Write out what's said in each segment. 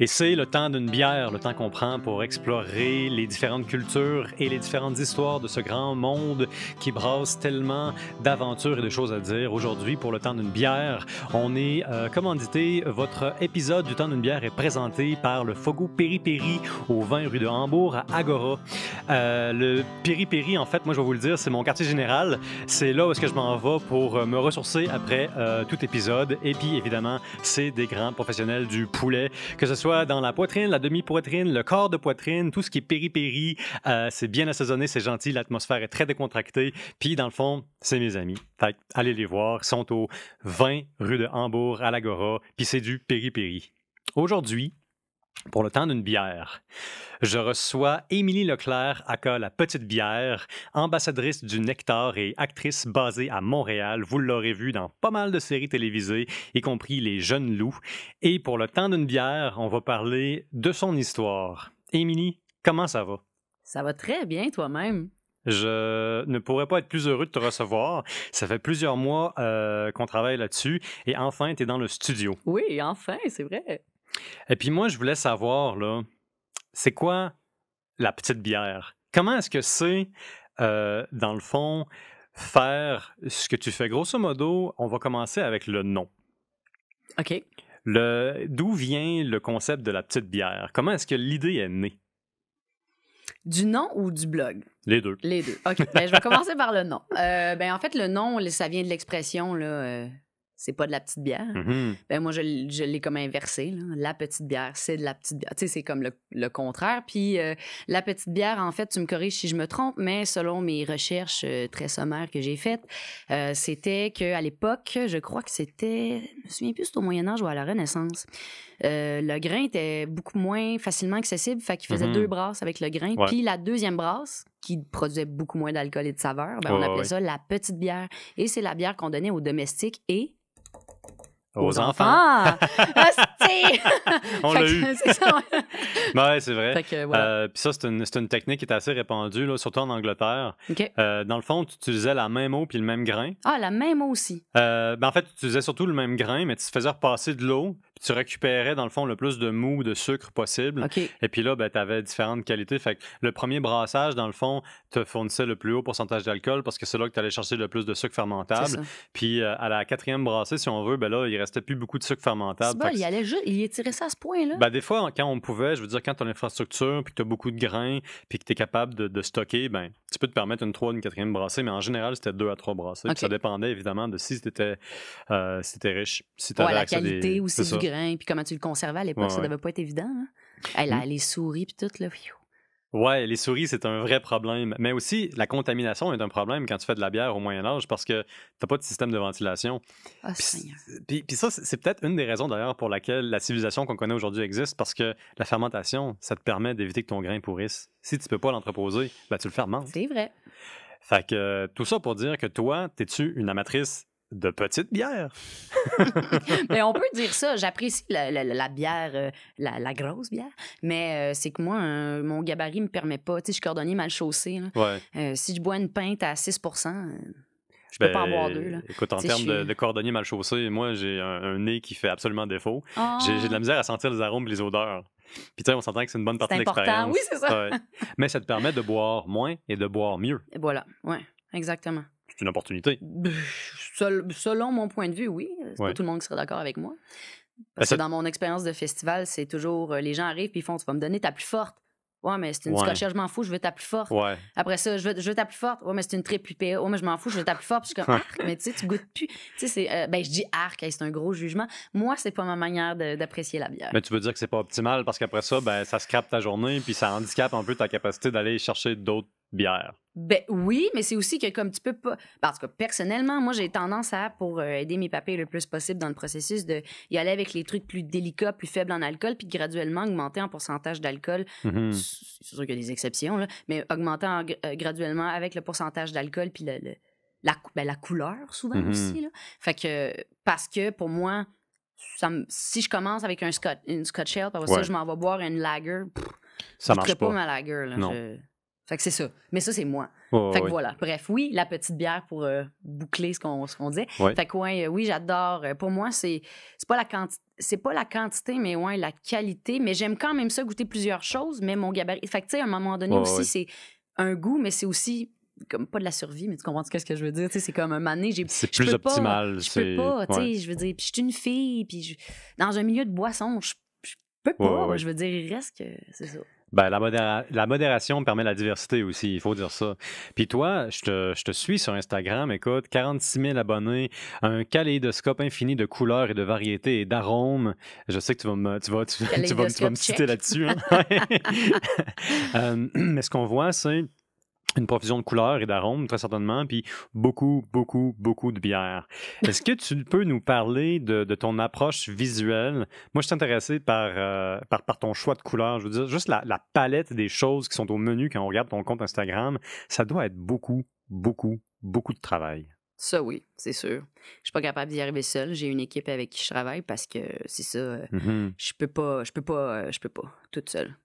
Et c'est le temps d'une bière, le temps qu'on prend pour explorer les différentes cultures et les différentes histoires de ce grand monde qui brasse tellement d'aventures et de choses à dire. Aujourd'hui, pour le temps d'une bière, on est euh, commandité. Votre épisode du temps d'une bière est présenté par le Fogo Péripéri au 20 rue de Hambourg à Agora. Euh, le Péripéri, en fait, moi je vais vous le dire, c'est mon quartier général. C'est là où est-ce que je m'en vais pour euh, me ressourcer après tout épisode. Et puis évidemment, c'est des grands professionnels du poulet, que ce soit soit dans la poitrine, la demi-poitrine, le corps de poitrine, tout ce qui est péripérie, euh, c'est bien assaisonné, c'est gentil, l'atmosphère est très décontractée. Puis dans le fond, c'est mes amis. allez les voir, ils sont au 20 rue de Hambourg à l'Agora, puis c'est du péripéri. Aujourd'hui, pour le temps d'une bière. Je reçois Émilie Leclerc, aka la Petite Bière, ambassadrice du Nectar et actrice basée à Montréal. Vous l'aurez vu dans pas mal de séries télévisées, y compris Les Jeunes Loups. Et pour le temps d'une bière, on va parler de son histoire. Émilie, comment ça va? Ça va très bien toi-même. Je ne pourrais pas être plus heureux de te recevoir. Ça fait plusieurs mois euh, qu'on travaille là-dessus et enfin, tu es dans le studio. Oui, enfin, c'est vrai. Et puis moi, je voulais savoir, là, c'est quoi la petite bière? Comment est-ce que c'est, euh, dans le fond, faire ce que tu fais? Grosso modo, on va commencer avec le nom. OK. D'où vient le concept de la petite bière? Comment est-ce que l'idée est née? Du nom ou du blog? Les deux. Les deux. OK. Ben, je vais commencer par le nom. Euh, ben, en fait, le nom, ça vient de l'expression, là. Euh, c'est pas de la petite bière. Mm-hmm. ben moi, je, je l'ai comme inversé. La petite bière, c'est de la petite bière. Tu sais, c'est comme le, contraire. Puis euh, la petite bière, en fait, tu me corriges si je me trompe, mais selon mes recherches euh, très sommaires que j'ai faites, euh, c'était c'était qu'à l'époque, je crois que c'était, je me souviens plus, c'était au Moyen Âge ou à la Renaissance, euh, le grain était beaucoup moins facilement accessible. Fait qu'il faisait mhm. deux brasses avec le grain. Puis la deuxième brasse, qui produisait beaucoup moins d'alcool et de saveur, ben, on appelait ça la petite bière. Et c'est la bière qu'on donnait aux domestiques et aux, enfants. on l'a C'est ça. c'est vrai. Euh, puis ça, c'est une, une, technique qui est assez répandue, là, surtout en Angleterre. Euh, dans le fond, tu utilisais la même eau puis le même grain. Ah, la même eau aussi. ben en fait, tu utilisais surtout le même grain, mais tu faisais repasser de l'eau tu récupérais, dans le fond, le plus de mou, de sucre possible. Et puis là, ben, tu avais différentes qualités. Fait que le premier brassage, dans le fond, te fournissait le plus haut pourcentage d'alcool parce que c'est là que tu allais chercher le plus de sucre fermentable. Puis euh, à la quatrième brassée, si on veut, ben là, il restait plus beaucoup de sucre fermentable. il, allait juste, il étirait ça à ce point-là. Ben, des fois, quand on pouvait, je veux dire, quand tu as l'infrastructure, puis que tu as beaucoup de grains, puis que tu es capable de, stocker, ben, tu peux te permettre une troisième, une quatrième brassée, mais en général, c'était deux à trois brassées. Ça dépendait évidemment de si c'était euh, riche, si avais la qualité ou puis comment tu le conservais à l'époque, ça devait pas être évident. Elle hein. a mm. Les souris, puis tout, là, Ouais, les souris, c'est un vrai problème. Mais aussi, la contamination est un problème quand tu fais de la bière au Moyen Âge parce que t'as pas de système de ventilation. Ah, puis, ça, c'est peut-être une des raisons d'ailleurs pour laquelle la civilisation qu'on connaît aujourd'hui existe, parce que la fermentation, ça te permet d'éviter que ton grain pourrisse. Si tu peux pas l'entreposer, ben, tu le fermentes. C'est vrai. Fait que tout ça pour dire que toi, t'es-tu une amatrice de petites bière. mais ben, on peut dire ça. J'apprécie la, bière, euh, la, grosse bière, mais euh, c'est que moi, euh, mon gabarit me permet pas. Tu sais, je suis cordonnier mal chaussé. si je bois une pinte à 6 je peux ben, pas en boire deux. Écoute, en termes de, cordonnier mal chaussé, moi, j'ai un, nez qui fait absolument défaut. J'ai de la ah! misère à sentir les arômes et les odeurs. Puis, tu sais, on s'entend que c'est une bonne partie de l'expérience. Oui, c'est ça. Mais ça te permet de boire moins et de boire mieux. Et voilà, ouais, exactement c'est une opportunité. selon mon point de vue, oui. tout le monde qui serait d'accord avec moi. Ben, parce que dans mon expérience de festival, c'est toujours euh, les gens arrivent puis font Tu vas me donner ta plus forte. Ouais, mais c'est une ouais. Scotchère, je m'en fous, je veux ta plus forte. Après ça, je veux, je veux ta plus forte. Ouais, mais c'est une triple UPA. Ouais, mais je m'en fous, je veux ta plus forte. Puis je arc, mais tu sais, tu goûtes plus. Tu sais, c'est, euh, ben, je dis arc, c'est un gros jugement. Moi, c'est pas ma manière d'apprécier la bière. Mais tu veux dire que c'est pas optimal parce qu'après ça, ben, ça scrape ta journée, puis ça handicape un peu ta capacité d'aller chercher d'autres bière. Ben oui, mais c'est aussi que comme tu peux pas. Parce ben, que personnellement, moi, j'ai tendance à, pour euh, aider mes papiers le plus possible dans le processus, de y aller avec les trucs plus délicats, plus faibles en alcool, puis graduellement augmenter en pourcentage d'alcool. Mm-hmm. C'est sûr qu'il y a des exceptions, mais augmenter euh, graduellement avec le pourcentage d'alcool, puis la, ben, la couleur, souvent mm-hmm. aussi. Fait que, parce que pour moi, ça si je commence avec un scotch, une Scotch shell parce que ça, je m'en vais boire une lager. ça je marche pas. pas ma lager. Fait que c'est ça. Mais ça, c'est moi. fait que voilà. Bref, oui, la petite bière pour euh, boucler ce qu'on qu disait. Oui. Fait que euh, oui, j'adore. Euh, pour moi, c'est pas la quantité. C'est pas la quantité, mais ouais, la qualité. Mais j'aime quand même ça, goûter plusieurs choses, mais mon gabarit. Fait que, tu sais, à un moment donné aussi, c'est un goût, mais c'est aussi comme pas de la survie, mais tu comprends ce que je veux dire. C'est comme un mané, j'ai. C'est plus optimal. je peux pas, tu sais, je veux dire. Puis je suis une fille, puis dans un milieu de boisson je, peux pas. je veux dire, il reste que. C'est ça. Ben, la, la, modération permet la diversité aussi, il faut dire ça. Puis toi, je te, je te suis sur Instagram, écoute, 46 000 abonnés, un kaléidoscope infini de couleurs et de variétés et d'arômes. Je sais que tu vas me, tu vas, tu, vas, me citer là-dessus. Hein. Euh, mais ce qu'on voit, c'est une profusion de couleurs et d'arômes, très certainement, puis beaucoup, beaucoup, beaucoup de bière. Est-ce que tu peux nous parler de, ton approche visuelle? Moi, je suis intéressé euh, par, par, ton choix de couleurs. Je veux dire, juste la, palette des choses qui sont au menu quand on regarde ton compte Instagram, ça doit être beaucoup, beaucoup, beaucoup de travail. Ça, oui, c'est sûr. Je suis pas capable d'y arriver seul. J'ai une équipe avec qui je travaille parce que c'est ça. Euh, mm-hmm. Je peux pas, je peux pas, euh, je peux pas, toute seule.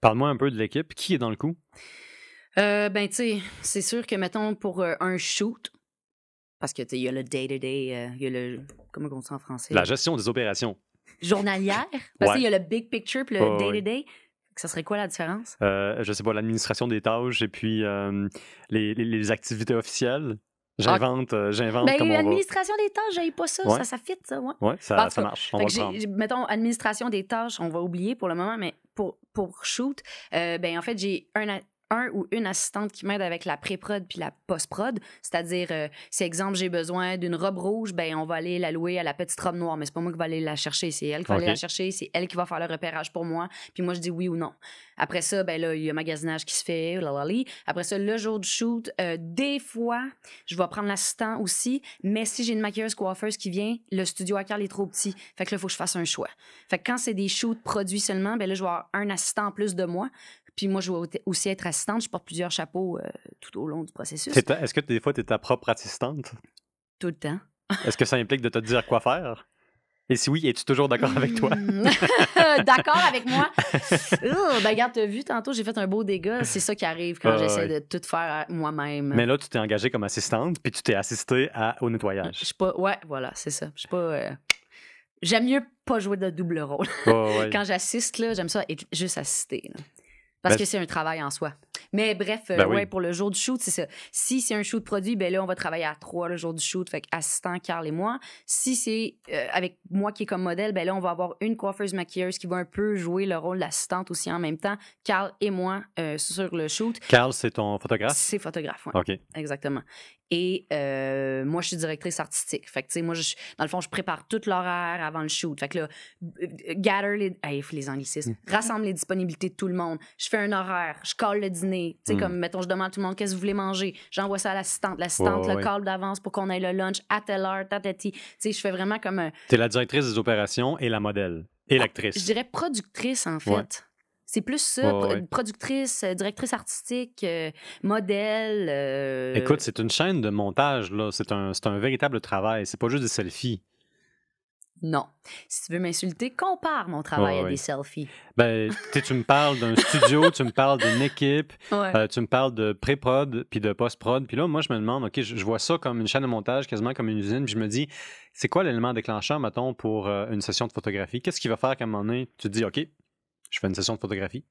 Parle-moi un peu de l'équipe. Qui est dans le coup? Euh, ben, tu sais, c'est sûr que, mettons, pour euh, un shoot, parce que, tu il y a le day-to-day, euh, il y a le. Comment on dit en français? La gestion des opérations. Journalière. Parce qu'il y a le big picture puis le day-to-day. Ça serait quoi la différence? Euh, je sais pas, l'administration des tâches et puis les, les, activités officielles. Ah. J'invente, j'invente. Ben, l'administration des tâches, j'ai pas ça, ça, ça fit, ça, ouais. Ouais, ça, marche. On va mettons, administration des tâches, on va oublier pour le moment, mais pour, pour shoot, ben, en fait, j'ai un, un ou une assistante qui m'aide avec la pré-prod puis la post-prod. C'est-à-dire, euh, si exemple, j'ai besoin d'une robe rouge, ben on va aller la louer à la petite robe noire, mais c'est pas moi qui va aller la chercher, c'est elle qui va aller la chercher, c'est elle qui va faire le repérage pour moi, puis moi je dis oui ou non. Après ça, ben là, il y a un magasinage qui se fait, lalali. Après ça, le jour du shoot, euh, des fois, je vais prendre l'assistant aussi, mais si j'ai une maquilleuse coiffeuse qui vient, le studio à Carl est trop petit. Fait que là, il faut que je fasse un choix. Fait que quand c'est des shoots produits seulement, ben là, je vais avoir un assistant en plus de moi. Puis moi, je veux aussi être assistante. Je porte plusieurs chapeaux euh, tout au long du processus. Est-ce que des fois, tu es ta propre assistante? Tout le temps. Est-ce que ça implique de te dire quoi faire? Et si oui, es-tu toujours d'accord avec toi? Mm. d'accord avec moi? oh, ben, regarde, t'as vu tantôt, j'ai fait un beau dégât. C'est ça qui arrive quand j'essaie de tout faire moi-même. Mais là, tu t'es engagée comme assistante, puis tu t'es assistée au nettoyage. Je pas... Ouais, voilà, c'est ça. Je pas... Euh, j'aime mieux pas jouer de double rôle. quand j'assiste, là, j'aime ça être juste assister. Parce ben, que c'est un travail en soi. Mais bref, euh, ben pour le jour du shoot, c'est ça. Si c'est un shoot produit, ben là, on va travailler à trois le jour du shoot, avec assistant, Carl et moi. Si c'est euh, avec moi qui est comme modèle, ben là, on va avoir une coiffeuse maquilleuse qui va un peu jouer le rôle d'assistante aussi en même temps, Carl et moi euh, sur le shoot. Carl, c'est ton photographe? C'est photographe, oui. OK. Exactement. Et euh, moi, je suis directrice artistique. Fait que, tu sais, moi, je, dans le fond, je prépare tout l'horaire avant le shoot. Fait que là, euh, gather les, les mm. rassemble les disponibilités de tout le monde. Je fais un horaire, je colle le dîner. Tu sais, mm. comme, mettons, je demande à tout le monde qu'est-ce que vous voulez manger. J'envoie ça à l'assistante. L'assistante le call d'avance pour qu'on ait le lunch à telle heure, tatati. Tu sais, je fais vraiment comme un. T'es la directrice des opérations et la modèle. Et ah, l'actrice. je dirais productrice, en fait. C'est plus ça, productrice, euh, directrice artistique, euh, modèle. Euh, Écoute, c'est une chaîne de montage, là. C'est un, véritable travail. C'est pas juste des selfies. Non. Si tu veux m'insulter, compare mon travail à des selfies. Ben, tu me parles d'un studio, tu me parles d'une équipe, tu me parles de pré-prod, puis de post-prod. Puis là, moi, je me demande, OK, je, vois ça comme une chaîne de montage, quasiment comme une usine. Puis je me dis, c'est quoi l'élément déclencheur, mettons, pour une session de photographie? Qu'est-ce qui va faire qu'à un moment donné, tu te dis, OK, je fais une session de photographie.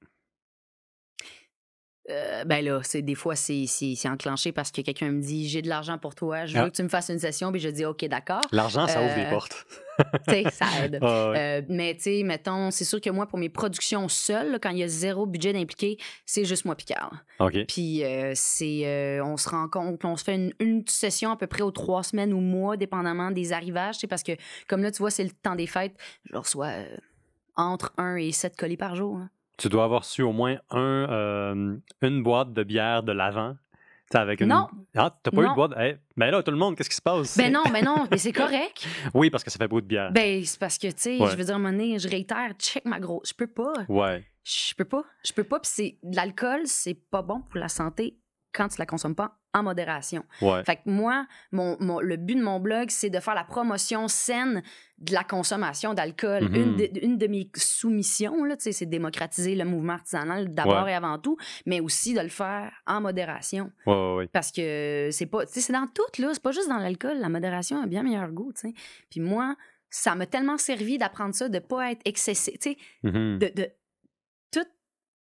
Euh, ben là, c'est des fois c'est, enclenché parce que quelqu'un me dit j'ai de l'argent pour toi, je ah. veux que tu me fasses une session, puis je dis ok d'accord. L'argent, ça ouvre les euh, portes. ça aide. Euh, mais tu sais, mettons, c'est sûr que moi pour mes productions seules, quand il y a zéro budget impliqué, c'est juste moi Picard. OK. Puis c'est, on se rend compte on se fait une, une, session à peu près aux trois semaines ou mois, dépendamment des arrivages. C'est parce que comme là tu vois, c'est le temps des fêtes, je reçois entre 1 et 7 colis par jour. Hein. Tu dois avoir su au moins un, euh, une boîte de bière de l'avant avec Non. Tu ah, t'as pas eu de boîte. Mais ben là, tout le monde, qu'est-ce qui se passe? Ben non, mais non, mais c'est correct. oui, parce que ça fait beaucoup de bière. Ben, c'est parce que, tu sais, je veux dire, à je réitère, check ma grosse. Je peux pas. Ouais. Je peux pas. Je peux pas. Puis l'alcool, c'est pas bon pour la santé quand tu la consommes pas en modération. Fait que moi, mon, le but de mon blog, c'est de faire la promotion saine de la consommation d'alcool. Mm-hmm. une, de, mes soumissions, c'est démocratiser le mouvement artisanal d'abord et avant tout, mais aussi de le faire en modération. Ouais, Parce que c'est pas, c'est dans tout, c'est pas juste dans l'alcool. La modération a bien meilleur goût, Puis moi, ça m'a tellement servi d'apprendre ça, de pas être excessif, mm-hmm. de, de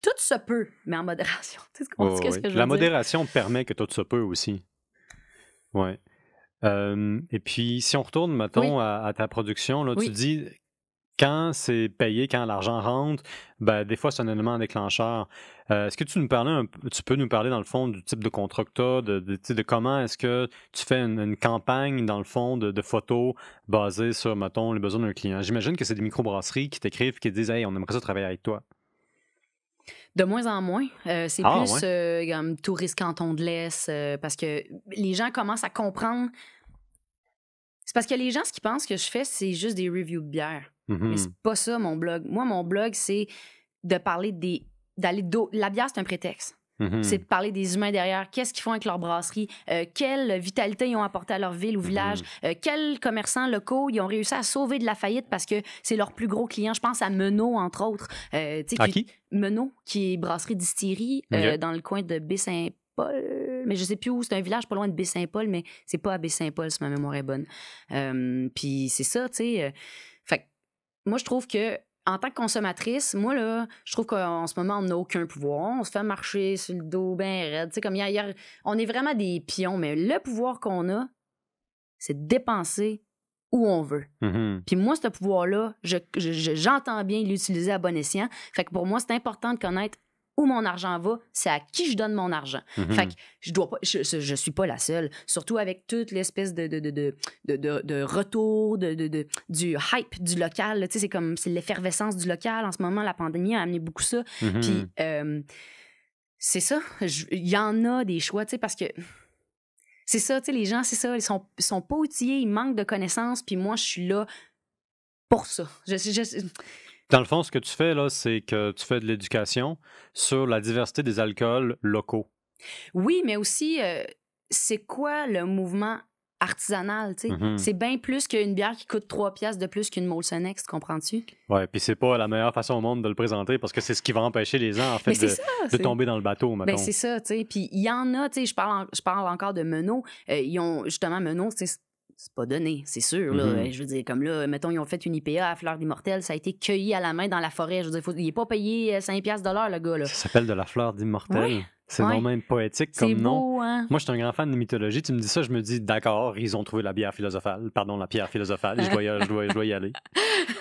tout se peut, mais en modération. La modération permet que tout se peut aussi. Ouais. Euh, et puis, si on retourne, mettons, à, ta production, là, tu dis quand c'est payé, quand l'argent rentre, ben, des fois, c'est un élément déclencheur. Euh, est-ce que tu, nous parlais un, tu peux nous parler, dans le fond, du type de contrat que tu as, de, comment est-ce que tu fais une, campagne, dans le fond, de, photos basées sur, mettons, les besoins d'un client? J'imagine que c'est des microbrasseries qui t'écrivent qui te disent Hey, on aimerait ça travailler avec toi. De moins en moins. Euh, c'est ah, plus euh, comme touristes canton de l'Est euh, parce que les gens commencent à comprendre. C'est parce que les gens, ce qu'ils pensent que je fais, c'est juste des reviews de bière. Mais mm-hmm. c'est pas ça, mon blog. Moi, mon blog, c'est de parler des. d'aller La bière, c'est un prétexte. Mhm. C'est de parler des humains derrière, qu'est-ce qu'ils font avec leur brasserie, euh, quelle vitalité ils ont apporté à leur ville ou village, mhm. euh, quels commerçants locaux ils ont réussi à sauver de la faillite parce que c'est leur plus gros client. Je pense à Menot, entre autres. Euh, tu à qui? Menot, qui est brasserie distillerie dans le coin de Baie-Saint-Paul. Mais je sais plus où, c'est un village pas loin de Baie-Saint-Paul, mais c'est pas à Baie-Saint-Paul si ma mémoire est bonne. Puis c'est ça, tu sais. fait moi, je trouve que en tant que consommatrice, moi, là, je trouve qu'en ce moment, on n'a aucun pouvoir. On se fait marcher sur le dos bien raide. Tu sais, comme hier, on est vraiment des pions, mais le pouvoir qu'on a, c'est de dépenser où on veut. Mm-hmm. Puis moi, ce pouvoir-là, j'entends je, j'entends bien l'utiliser à bon escient. Fait que pour moi, c'est important de connaître où mon argent va, c'est à qui je donne mon argent. Mhm. je dois pas, je, suis pas la seule, surtout avec toute l'espèce de de, de, de, de, retour du hype du local. Tu sais, c'est comme c'est l'effervescence du local. En ce moment, la pandémie a amené beaucoup ça. Mhm. Puis euh, c'est ça. Il y en a des choix, tu parce que c'est ça, tu les gens, c'est ça, ils sont, sont pas outillés, ils manquent de connaissances, puis moi, je suis là pour ça. Je, je, dans le fond, ce que tu fais, là, c'est que tu fais de l'éducation sur la diversité des alcools locaux. Oui, mais aussi, euh, c'est quoi le mouvement artisanal, tu sais. Mm-hmm. C'est bien plus qu'une bière qui coûte trois pièces de plus qu'une Molson comprends-tu? Ouais, puis c'est pas la meilleure façon au monde de le présenter parce que c'est ce qui va empêcher les gens, en fait, de, tomber dans le bateau, maintenant. Ben c'est ça, tu sais. Puis il y en a, tu sais, je parle, je parle encore de Menot. Euh, ont, justement, Menot, c'est c'est pas donné, c'est sûr. Mm-hmm. Je veux dire, comme là, mettons, ils ont fait une IPA à Fleur d'Immortel, ça a été cueilli à la main dans la forêt. Je veux dire, il n'est pas payé 5 euh, le gars. Là. Ça s'appelle de la Fleur d'Immortel. C'est ouais. non même poétique comme nom. Hein. Moi, je suis un grand fan de mythologie. Tu me dis ça, je me dis d'accord, ils ont trouvé la bière philosophale. Pardon, la pierre philosophale. Je dois, y aller.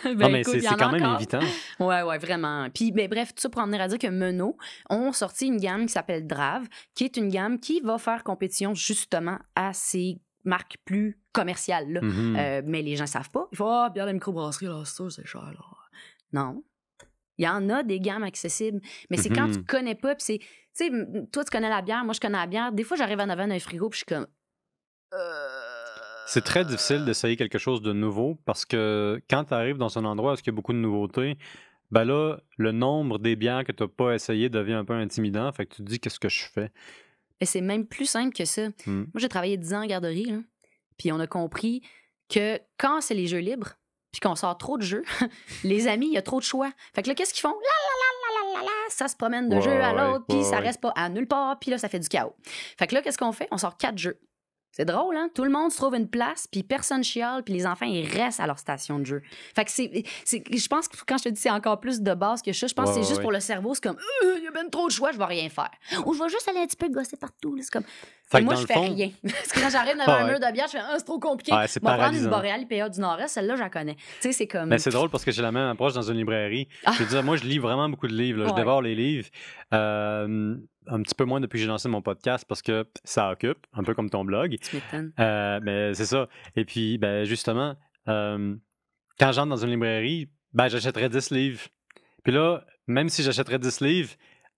Ben, non, mais c'est quand même évitant. Ouais, ouais, vraiment. Puis, mais ben, bref, tout ça pour en venir à dire que Menot ont sorti une gamme qui s'appelle Drave, qui est une gamme qui va faire compétition justement à ces marque plus commerciale, mm-hmm. euh, mais les gens savent pas. Il faut Ah, oh, bière de microbrasserie, là, c'est sûr, c'est cher, Non. Il y en a des gammes accessibles, mais c'est quand tu mm-hmm. connais pas, c'est. Tu sais, toi, tu connais la bière, moi, je connais la bière. Des fois, j'arrive en avant d'un frigo, puis je suis comme. Euh... C'est très difficile d'essayer quelque chose de nouveau parce que quand tu arrives dans un endroit où il y a beaucoup de nouveautés, ben là, le nombre des bières que tu n'as pas essayé devient un peu intimidant. Fait que tu te dis, qu'est-ce que je fais? et c'est même plus simple que ça. Hmm. Moi, j'ai travaillé 10 ans en garderie, là, puis on a compris que quand c'est les jeux libres, puis qu'on sort trop de jeux, les amis, il y a trop de choix. Fait que là, qu'est-ce qu'ils font? ça se promène de jeu à l'autre, puis ça reste pas à nulle part, puis là, ça fait du chaos. Fait que là, qu'est-ce qu'on fait? On sort quatre jeux. C'est drôle, hein? Tout le monde se trouve une place, puis personne chiale, puis les enfants, ils restent à leur station de jeu. Fait que c'est. Je pense que quand je te dis c'est encore plus de base que ça, je pense que c'est juste pour le cerveau, c'est comme, euh, il y a même ben trop de choix, je vais rien faire. Ou je vais juste aller un petit peu gosser partout. C'est comme. moi, je fais rien. Parce que quand j'arrive dans ah un mur de bière, je fais, ah, c'est trop compliqué. Ah, je vais prendre une Boréale du Nord-Est, celle-là, j'en connais. Tu sais, c'est comme. Mais c'est drôle parce que j'ai la même approche dans une librairie. Ah. Je veux dire, moi, je lis vraiment beaucoup de livres, je dévore les livres. Euh un petit peu moins depuis que j'ai lancé mon podcast parce que ça occupe, un peu comme ton blog. Euh, mais c'est ça. Et puis, ben, justement, euh, quand j'entre dans une librairie, ben, j'achèterais 10 livres. Puis là, même si j'achèterais 10 livres,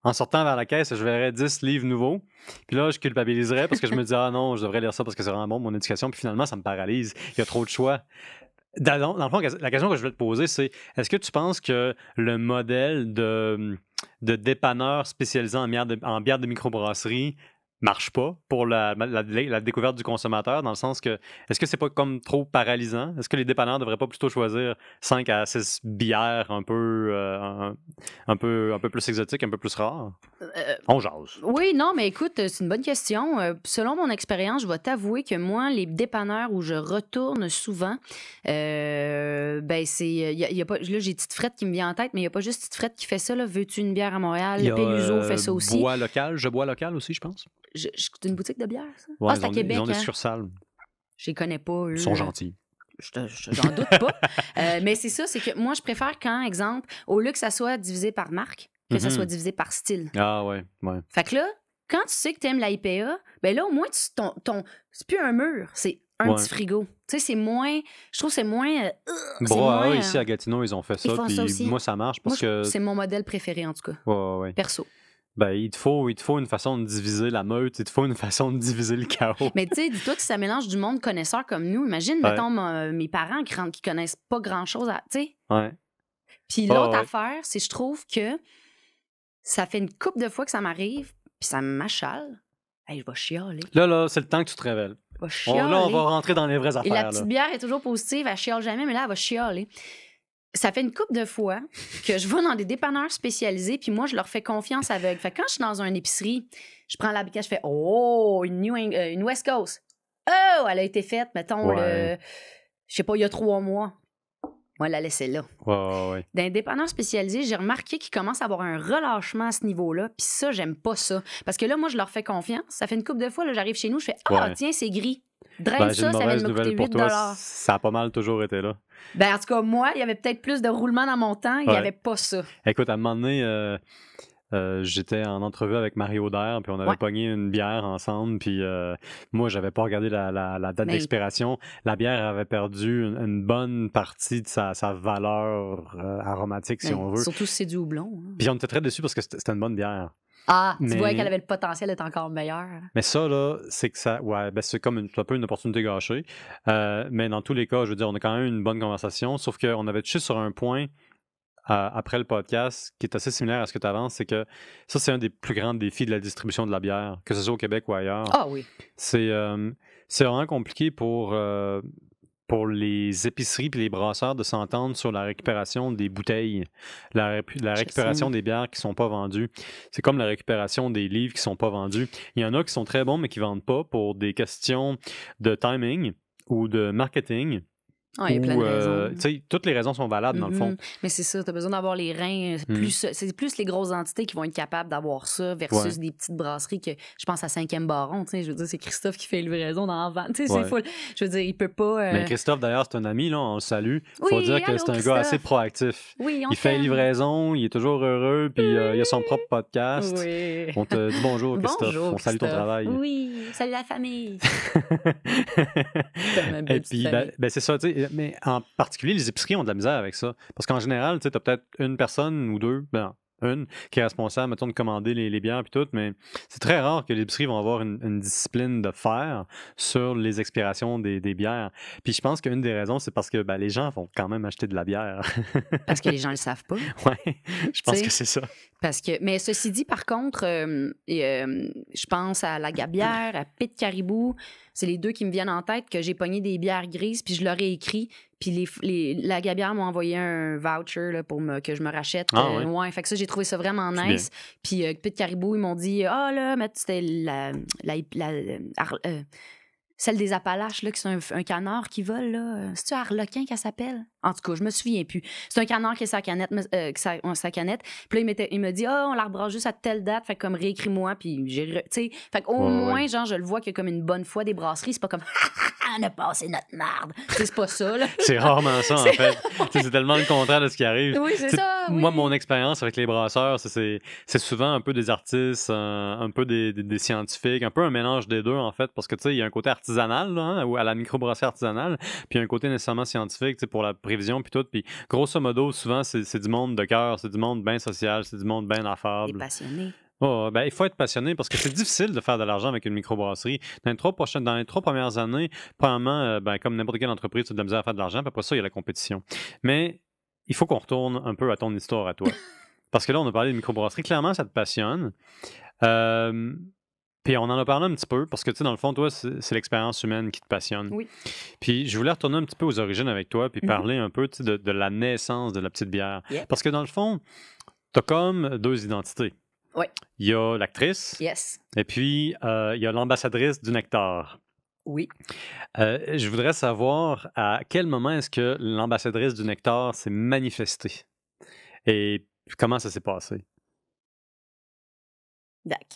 en sortant vers la caisse, je verrais 10 livres nouveaux. Puis là, je culpabiliserai parce que je me dis, ah non, je devrais lire ça parce que c'est vraiment bon, mon éducation. Puis finalement, ça me paralyse. Il y a trop de choix la question que je vais te poser, c'est est-ce que tu penses que le modèle de, dépanneur spécialisé en bière en bière de microbrasserie marche pas pour la, la, découverte du consommateur, dans le sens que est-ce que c'est pas comme trop paralysant? Est-ce que les dépanneurs devraient pas plutôt choisir 5 à 6 bières un peu, euh, un, peu, un peu plus exotiques, un peu plus rares? Euh, On jase. Oui, non, mais écoute, euh, c'est une bonne question. selon mon expérience, je vais t'avouer que moi, les dépanneurs où je retourne souvent, ben c'est. pas, là, j'ai petite Frette qui me vient en tête, mais il n'y a pas juste petite Frette qui fait ça. Veux-tu une bière à Montréal? Péluso fait ça aussi. Bois local, je bois local aussi, je pense. J'écoute une boutique de bière, ça? Ah, Québec. Ils ont des hein. Je les connais pas, Ils sont gentils. J'en je, doute pas. Euh, mais c'est ça, c'est que moi, je préfère quand, exemple, au lieu que ça soit divisé par marque, que ça mhm. soit divisé par style. Ah ouais, ouais. Fait que là, quand tu sais que t'aimes la IPA, ben là, au moins, ton, c'est plus un mur, c'est un petit frigo. Tu sais, c'est moins. Je trouve que c'est moins. Euh, ici euh, à Gatineau, ils ont fait ça. moi, ça marche parce que. C'est mon modèle préféré, en tout cas. Perso. Ben, il te, faut, il faut une façon de diviser la meute, il te faut une façon de diviser le chaos. Mais tu sais, dis-toi que ça mélange du monde connaisseur comme nous. Imagine, mettons, euh, mes parents qui, ne connaissent pas grand-chose Puis l'autre ah, affaire, c'est je trouve que ça fait une coupe de fois que ça m'arrive, puis ça m'achale. je vais chialer. Là, là, c'est le temps que tu te révèles. là, on va rentrer dans les vraies affaires. Et la petite bière est toujours positive, elle chiale jamais, mais là, elle va chialer ça fait une coupe de fois que je vais dans des dépanneurs spécialisés, puis moi, je leur fais confiance avec. Fait quand je suis dans une épicerie, je prends l'habitat, je fais Oh, une, New euh, une West Coast. Oh, elle a été faite, mettons, le, je sais pas, il y a trois mois. Moi, la laisser là. Ouais, ouais, j'ai remarqué qu'ils commencent à avoir un relâchement à ce niveau-là. Puis ça, j'aime pas ça. Parce que là, moi, je leur fais confiance. Ça fait une couple de fois, là, j'arrive chez nous, je fais Ah, tiens, c'est gris. drain ben, ça, ça va me coûter 8 pour Ça a pas mal toujours été là. Ben, en tout cas, moi, il y avait peut-être plus de roulement dans mon temps. Il n'y avait pas ça. Écoute, à un moment donné, euh, euh, j'étais en entrevue avec Mario Dair, puis on avait pogné une bière ensemble, puis euh, moi, j'avais pas regardé la, date d'expiration. La bière avait perdu une, bonne partie de sa, valeur euh, aromatique, si on veut. Surtout si c'est du houblon. Hein. Puis on était très déçus parce que c'était une bonne bière. Ah, tu vois qu'elle avait le potentiel d'être encore meilleure. Mais ça, là, c'est que ça. Ouais, ben c'est comme une, un peu une opportunité gâchée. Euh, mais dans tous les cas, je veux dire, on a quand même eu une bonne conversation, sauf qu'on avait touché sur un point après le podcast, qui est assez similaire à ce que tu avances, c'est que ça, c'est un des plus grands défis de la distribution de la bière, que ce soit au Québec ou ailleurs. Ah oui. C'est euh, vraiment compliqué pour, euh, pour les épiceries et les brasseurs de s'entendre sur la récupération des bouteilles, la, récupération des bières qui ne sont pas vendues. C'est comme la récupération des livres qui ne sont pas vendus. Il y en a qui sont très bons, mais qui ne vendent pas pour des questions de timing ou de marketing ah, il y a plein de euh, raisons. toutes les raisons sont valables, dans le fond. Mais c'est ça, tu as besoin d'avoir les reins. Euh, mm. plus euh, C'est plus les grosses entités qui vont être capables d'avoir ça versus des petites brasseries que je pense à 5e Baron. Je veux dire, c'est Christophe qui fait livraison dans la fou Je veux dire, il peut pas. Mais Christophe, d'ailleurs, c'est un ami, là, on le salue. Il faut dire que c'est un gars assez proactif. il fait livraison, il est toujours heureux, puis il a son propre podcast. On te dit bonjour, Christophe. on salue ton travail. Oui, salut la famille. Et puis, ben, ben, c'est ça, tu sais mais en particulier, les épiceries ont de la misère avec ça. Parce qu'en général, tu as peut-être une personne ou deux, ben, une, qui est responsable, mettons, de commander les, bières puis tout, mais c'est très rare que les épiceries vont avoir une, discipline de fer sur les expirations des, bières. Puis je pense qu'une des raisons, c'est parce que ben, les gens vont quand même acheter de la bière. parce que les gens ne le savent pas. Oui, je pense que c'est ça. Parce que, mais ceci dit, par contre, euh, euh, je pense à la Gabière, à Pit Caribou, c'est les deux qui me viennent en tête que j'ai pogné des bières grises, puis je leur ai écrit. Puis les, la Gabière m'a envoyé un voucher pour me, que je me rachète. Ah euh, ouais. Fait que ça, j'ai trouvé ça vraiment nice. Puis euh, Pete Caribou, ils m'ont dit Ah oh, là, mais c'était la euh, celle des Appalaches, là, qui c'est un, canard qui vole, là. C'est-tu Harlequin qu'elle s'appelle? En tout cas, je me souviens plus. C'est un canard qui a sa canette. Euh, sa, canette. Puis là, il, me dit, ah, on on juste à telle date. Fait comme réécris-moi. Puis j'ai. Tu fait au moins, genre, je le vois a comme une bonne fois des brasseries. C'est pas comme, on a passé notre merde. c'est pas ça, là. c'est rarement ça, en fait. c'est tellement le contraire de ce qui arrive. Oui, c'est ça. Moi, mon expérience avec les brasseurs, c'est souvent un peu des artistes, un, peu des, des, des, scientifiques, un peu un mélange des deux, en fait, parce que, tu sais, il y a un côté artistique artisanal, hein, ou à la microbrasserie artisanale, puis un côté nécessairement scientifique pour la prévision, puis tout. Puis grosso modo, souvent, c'est du monde de cœur, c'est du monde bien social, c'est du monde bien affable. Oh, ben, il faut être passionné parce que c'est difficile de faire de l'argent avec une microbrasserie. Dans les trois, dans les trois premières années, probablement, euh, ben, comme n'importe quelle entreprise, tu as de la misère à faire de l'argent, après ça, il y a la compétition. Mais il faut qu'on retourne un peu à ton histoire à toi. parce que là, on a parlé de microbrasserie. Clairement, ça te passionne. Euh, puis on en a parlé un petit peu, parce que tu sais, dans le fond, toi, c'est l'expérience humaine qui te passionne. Oui. Puis je voulais retourner un petit peu aux origines avec toi, puis mhm. parler un peu de, la naissance de la petite bière. Parce que dans le fond, tu as comme deux identités. Oui. Il y a l'actrice. Yes. Et puis, euh, il y a l'ambassadrice du nectar. Oui. Euh, je voudrais savoir à quel moment est-ce que l'ambassadrice du nectar s'est manifestée et comment ça s'est passé. D'accord.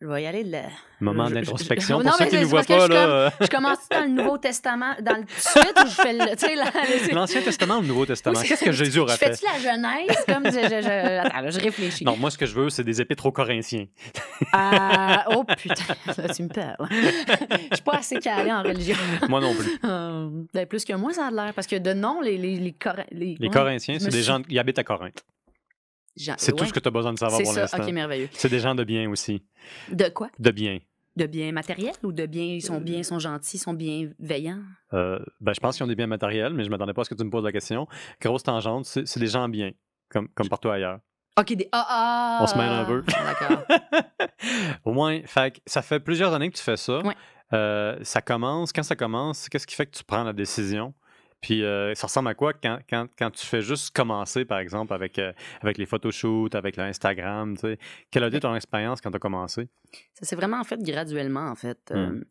Je vais y aller le moment Moment d'introspection. Pour ceux qui ne voient pas, là... je commence dans le Nouveau Testament, dans le suite, je fais L'Ancien Testament ou le Nouveau Testament? Qu'est-ce que Jésus aurait fait? fais-tu la Genèse? Comme je, Attends, je réfléchis. Non, moi, ce que je veux, c'est des épîtres aux Corinthiens. Ah Oh putain, là, tu me perds. je suis pas assez calée en religion. moi non plus. Euh, ben, plus qu'un moi, ça a l'air. Parce que de nom, les, les, les, Corinthiens, c'est des gens qui habitent à Corinthe. C'est tout ce que tu as besoin de savoir pour l'instant. OK, merveilleux. C'est des gens de bien aussi. De quoi? De bien. De bien matériel ou de bien, ils sont euh, bien, ils sont gentils, ils sont bienveillants? Euh, ben, je pense qu'ils ont des biens matériels, mais je ne m'attendais pas à ce que tu me poses la question. Grosse tangente, c'est des gens bien, comme, partout ailleurs. OK, des ah, ah, On se mêle un peu. D'accord. Au moins, ça fait plusieurs années que tu fais ça. Euh, ça commence, quand ça commence, qu'est-ce qui fait que tu prends la décision puis euh, ça ressemble à quoi quand, quand, quand, tu fais juste commencer, par exemple, avec, euh, avec les photoshoots, avec l'Instagram? Quelle a été ton expérience quand tu as commencé? Ça s'est vraiment fait graduellement, en fait. Mmh. Euh,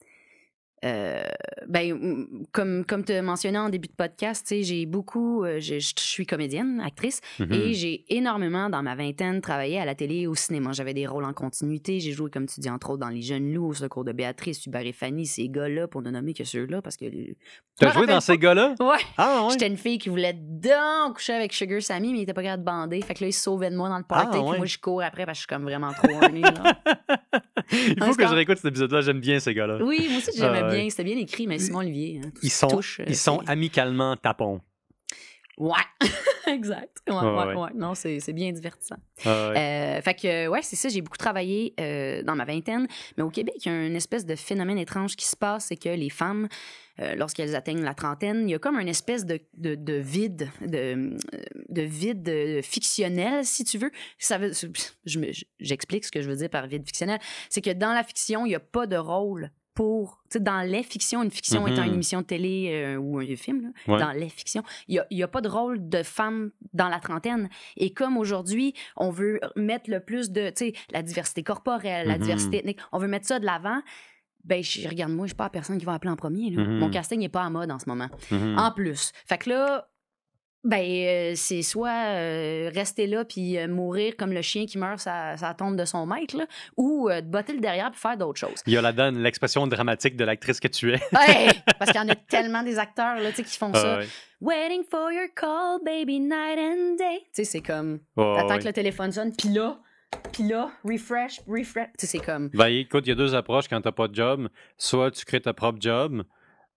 euh, ben, comme, comme tu as mentionné en début de podcast, j'ai beaucoup, euh, je, suis comédienne, actrice, mhm. et j'ai énormément, dans ma vingtaine, travaillé à la télé et au cinéma. J'avais des rôles en continuité. J'ai joué, comme tu dis, entre autres, dans Les Jeunes Loups, le cours de Béatrice, Hubert et Fanny, ces gars-là, pour ne nommer que ceux-là, parce que. T'as joué dans ces gars-là? Ah, ouais. J'étais une fille qui voulait donc coucher avec Sugar Sammy, mais il était pas capable de bander. Fait que là, il se sauvait de moi dans le party, et ah, moi, je cours après parce que je suis comme vraiment trop horny, Il faut que je réécoute cet épisode-là. J'aime bien ces gars-là. Oui, moi aussi, j'aimais euh, bien. C'était bien écrit, mais Simon Olivier. Hein, euh, ils sont, ils sont amicalement tapons. Ouais, exact. Ouais, ouais, ouais, Non, c'est, bien divertissant. Euh, fait que, ouais, c'est ça. J'ai beaucoup travaillé dans ma vingtaine. Mais au Québec, il y a une espèce de phénomène étrange qui se passe c'est que les femmes euh, lorsqu'elles atteignent la trentaine, il y a comme une espèce de, vide, de, de, vide euh, euh, fictionnel, si tu veux. Ça veut, j'explique ce que je veux dire par vide fictionnel. C'est que dans la fiction, il n'y a pas de rôle pour, dans les fictions, une fiction mm-hmm. étant une émission de télé ou un film, dans les fictions, il n'y a, pas de rôle de femme dans la trentaine. Et comme aujourd'hui, on veut mettre le plus de, tu sais, la diversité corporelle, la mm-hmm. diversité ethnique, on veut mettre ça de l'avant ben je regarde moi, je suis pas personne qui va appeler en premier. Mm-hmm. Mon casting n'est pas à mode en ce moment. Mm-hmm. En plus. Fait que là, ben euh, c'est soit euh, rester là puis euh, mourir comme le chien qui meurt ça tombe de son maître ou de botter le derrière puis faire d'autres choses. Il y a là-dedans l'expression dramatique de l'actrice que tu es. parce qu'il y en a tellement des acteurs qui font ah ça. Waiting for your call, baby, night and day. Tu sais, c'est comme. Oh, que le téléphone sonne, puis là, puis là, refresh, refresh. Tu sais, comme. Ben, écoute, il y a deux approches quand t'as pas de job. Soit tu crées ta propre job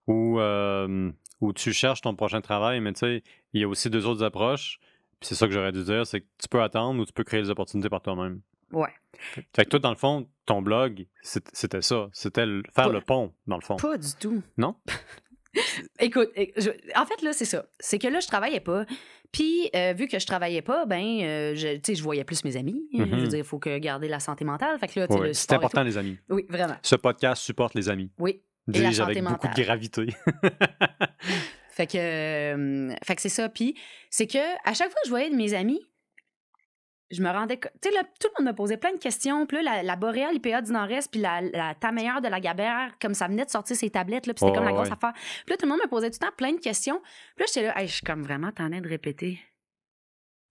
ou, euh, ou tu cherches ton prochain travail, mais tu sais, il y a aussi deux autres approches. Puis c'est ça que j'aurais dû dire c'est que tu peux attendre ou tu peux créer des opportunités par toi-même. Ouais. Fait que toi, dans le fond, ton blog, c'était ça. C'était faire le pont, dans le fond. Pas du tout. Non? Écoute, en fait, là, c'est ça. C'est que là, je travaillais pas. Puis, euh, vu que je travaillais pas, ben, euh, je, je voyais plus mes amis. Je veux mm-hmm. dire, il faut que garder la santé mentale. Fait que là, c'est important, les amis. Oui, vraiment. Ce podcast supporte les amis. Oui. et la avec mentale. beaucoup de gravité. fait que, euh, que c'est ça. Puis, c'est que à chaque fois que je voyais de mes amis, je me rendais Tu sais, là, tout le monde me posait plein de questions. Puis là, la, la Boréale IPA du Nord-Est, puis la, la ta meilleure de la Gabère, comme ça venait de sortir ses tablettes, là, puis c'était comme la grosse affaire. Puis là, tout le monde me posait tout le temps plein de questions. Puis là, j'étais là, hey, je suis comme vraiment train de répéter.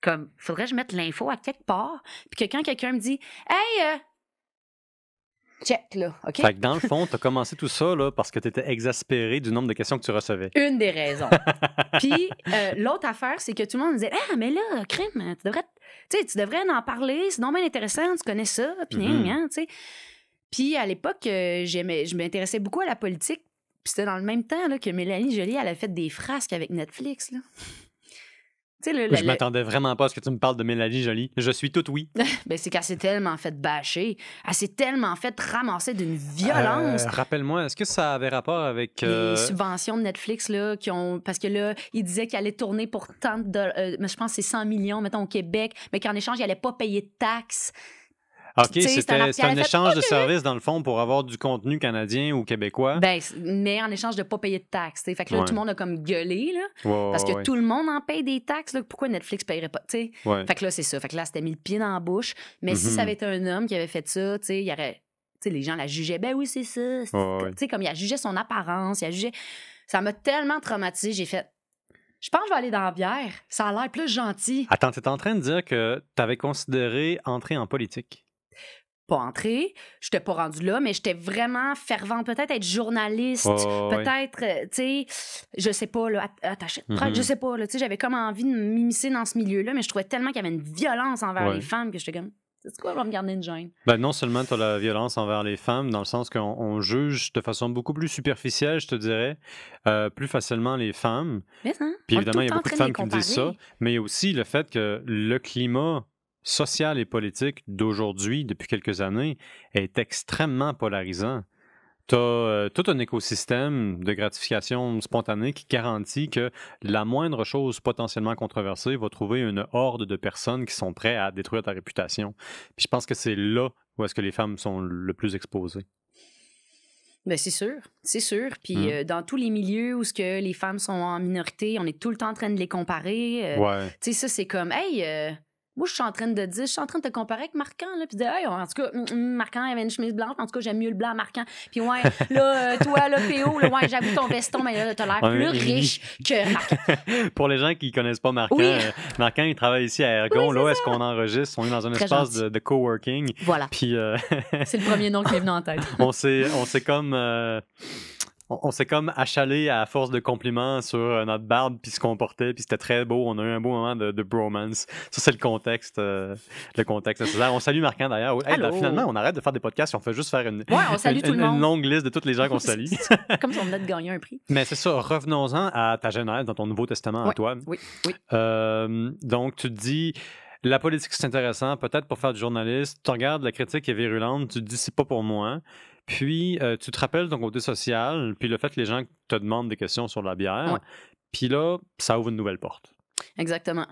Comme, faudrait que je mette l'info à quelque part. Puis que quand quelqu'un me dit, hey, euh, check, là. OK? Fait que dans le fond, tu as commencé tout ça là, parce que tu étais exaspéré du nombre de questions que tu recevais. Une des raisons. Puis euh, l'autre affaire, c'est que tout le monde me disait Ah, mais là, crime, tu devrais, tu devrais en parler, c'est non bien intéressant, tu connais ça, puis rien, mm-hmm. tu sais. Puis à l'époque, euh, je m'intéressais beaucoup à la politique. Puis c'était dans le même temps que Mélanie Jolie, elle a fait des frasques avec Netflix. Là. Je ne je m'attendais vraiment pas à ce que tu me parles de Mélanie Jolie. Je suis toute oui. Ben, c'est qu'elle s'est tellement fait bâcher. Elle s'est tellement fait ramasser d'une violence. Euh, rappelle-moi, est-ce que ça avait rapport avec. Les euh, subventions de Netflix, là, qui ont. Parce que là, ils disaient qu'elle allait tourner pour tant de. Euh, je pense c'est 100 millions, maintenant au Québec, mais qu'en échange, il n'allait pas payer de taxes. OK, c'était un, échange de services, dans le fond, pour avoir du contenu canadien ou québécois. Ben, mais en échange de ne pas payer de taxes. Fait que là, tout le monde a comme gueulé, là, parce que tout le monde en paye des taxes. Là, pourquoi Netflix ne paierait pas? Fait que là, c'est ça. Fait que là, c'était mis le pied dans la bouche. Mais si ça mm-hmm. avait été un homme qui avait fait ça, il y aurait... T'sais, les gens la jugeaient. Ben oui, c'est ça. comme il a jugé son apparence, il a jugé... Ça m'a tellement traumatisée. J'ai fait... Je pense que je vais aller dans la bière. Ça a l'air plus gentil. Attends, tu en train de dire que tu avais considéré entrer en politique pas entrée, j'étais pas rendue là, mais j'étais vraiment fervente. Peut-être être journaliste, peut-être, euh, tu sais, je sais pas, là, attachée ah, mm-hmm. je sais pas, tu sais, j'avais comme envie de m'immiscer dans ce milieu-là, mais je trouvais tellement qu'il y avait une violence envers les femmes que j'étais comme, c'est quoi, on va me garder une jeune. Ben non seulement tu as la violence envers les femmes, dans le sens qu'on juge de façon beaucoup plus superficielle, je te dirais, euh, plus facilement les femmes. Mais hein, Puis évidemment, il y a beaucoup de femmes qui me disent ça. Mais aussi le fait que le climat Social et politique d'aujourd'hui, depuis quelques années, est extrêmement polarisant. Tu as euh, tout un écosystème de gratification spontanée qui garantit que la moindre chose potentiellement controversée va trouver une horde de personnes qui sont prêtes à détruire ta réputation. Puis je pense que c'est là où est-ce que les femmes sont le plus exposées. Ben c'est sûr, c'est sûr. Puis mmh. euh, dans tous les milieux où ce que les femmes sont en minorité, on est tout le temps en train de les comparer. Euh, tu sais, ça, c'est comme, hey, moi, je suis en train de dire, je suis en train de te comparer avec Marquant, là, puis en tout cas, mm, mm, Marquant avait une chemise blanche, en tout cas, j'aime mieux le blanc Marquant. Puis ouais, là, euh, toi, là, PO, là, ouais, j'avoue ton veston, mais là, t'as l'air plus riche que Marquant. Pour les gens qui connaissent pas Marquant, oui. Euh, il travaille ici à Ergon. là, est-ce qu'on enregistre? On est dans un espace de, de, coworking. Voilà. Puis. Euh, c'est le premier nom qui est venu en tête. on s'est comme on, s'est comme achalé à force de compliments sur euh, notre barbe, puis ce qu'on portait, puis c'était très beau. On a eu un beau moment de, bromance. Ça, c'est le contexte, euh, le contexte nécessaire. On salue Marquand d'ailleurs. Ben, finalement, on arrête de faire des podcasts et on fait juste faire une, longue liste de toutes les gens qu'on salue. comme si on venait de gagner un prix. Mais c'est ça. Revenons-en à ta genèse dans ton Nouveau Testament à toi. Oui, oui. Euh, donc, tu dis la politique, c'est intéressant, peut-être pour faire du journaliste. Tu regardes la critique est virulente, tu te dis c'est pas pour moi. Puis, euh, tu te rappelles ton côté social, puis le fait que les gens te demandent des questions sur la bière. Puis là, ça ouvre une nouvelle porte. Exactement.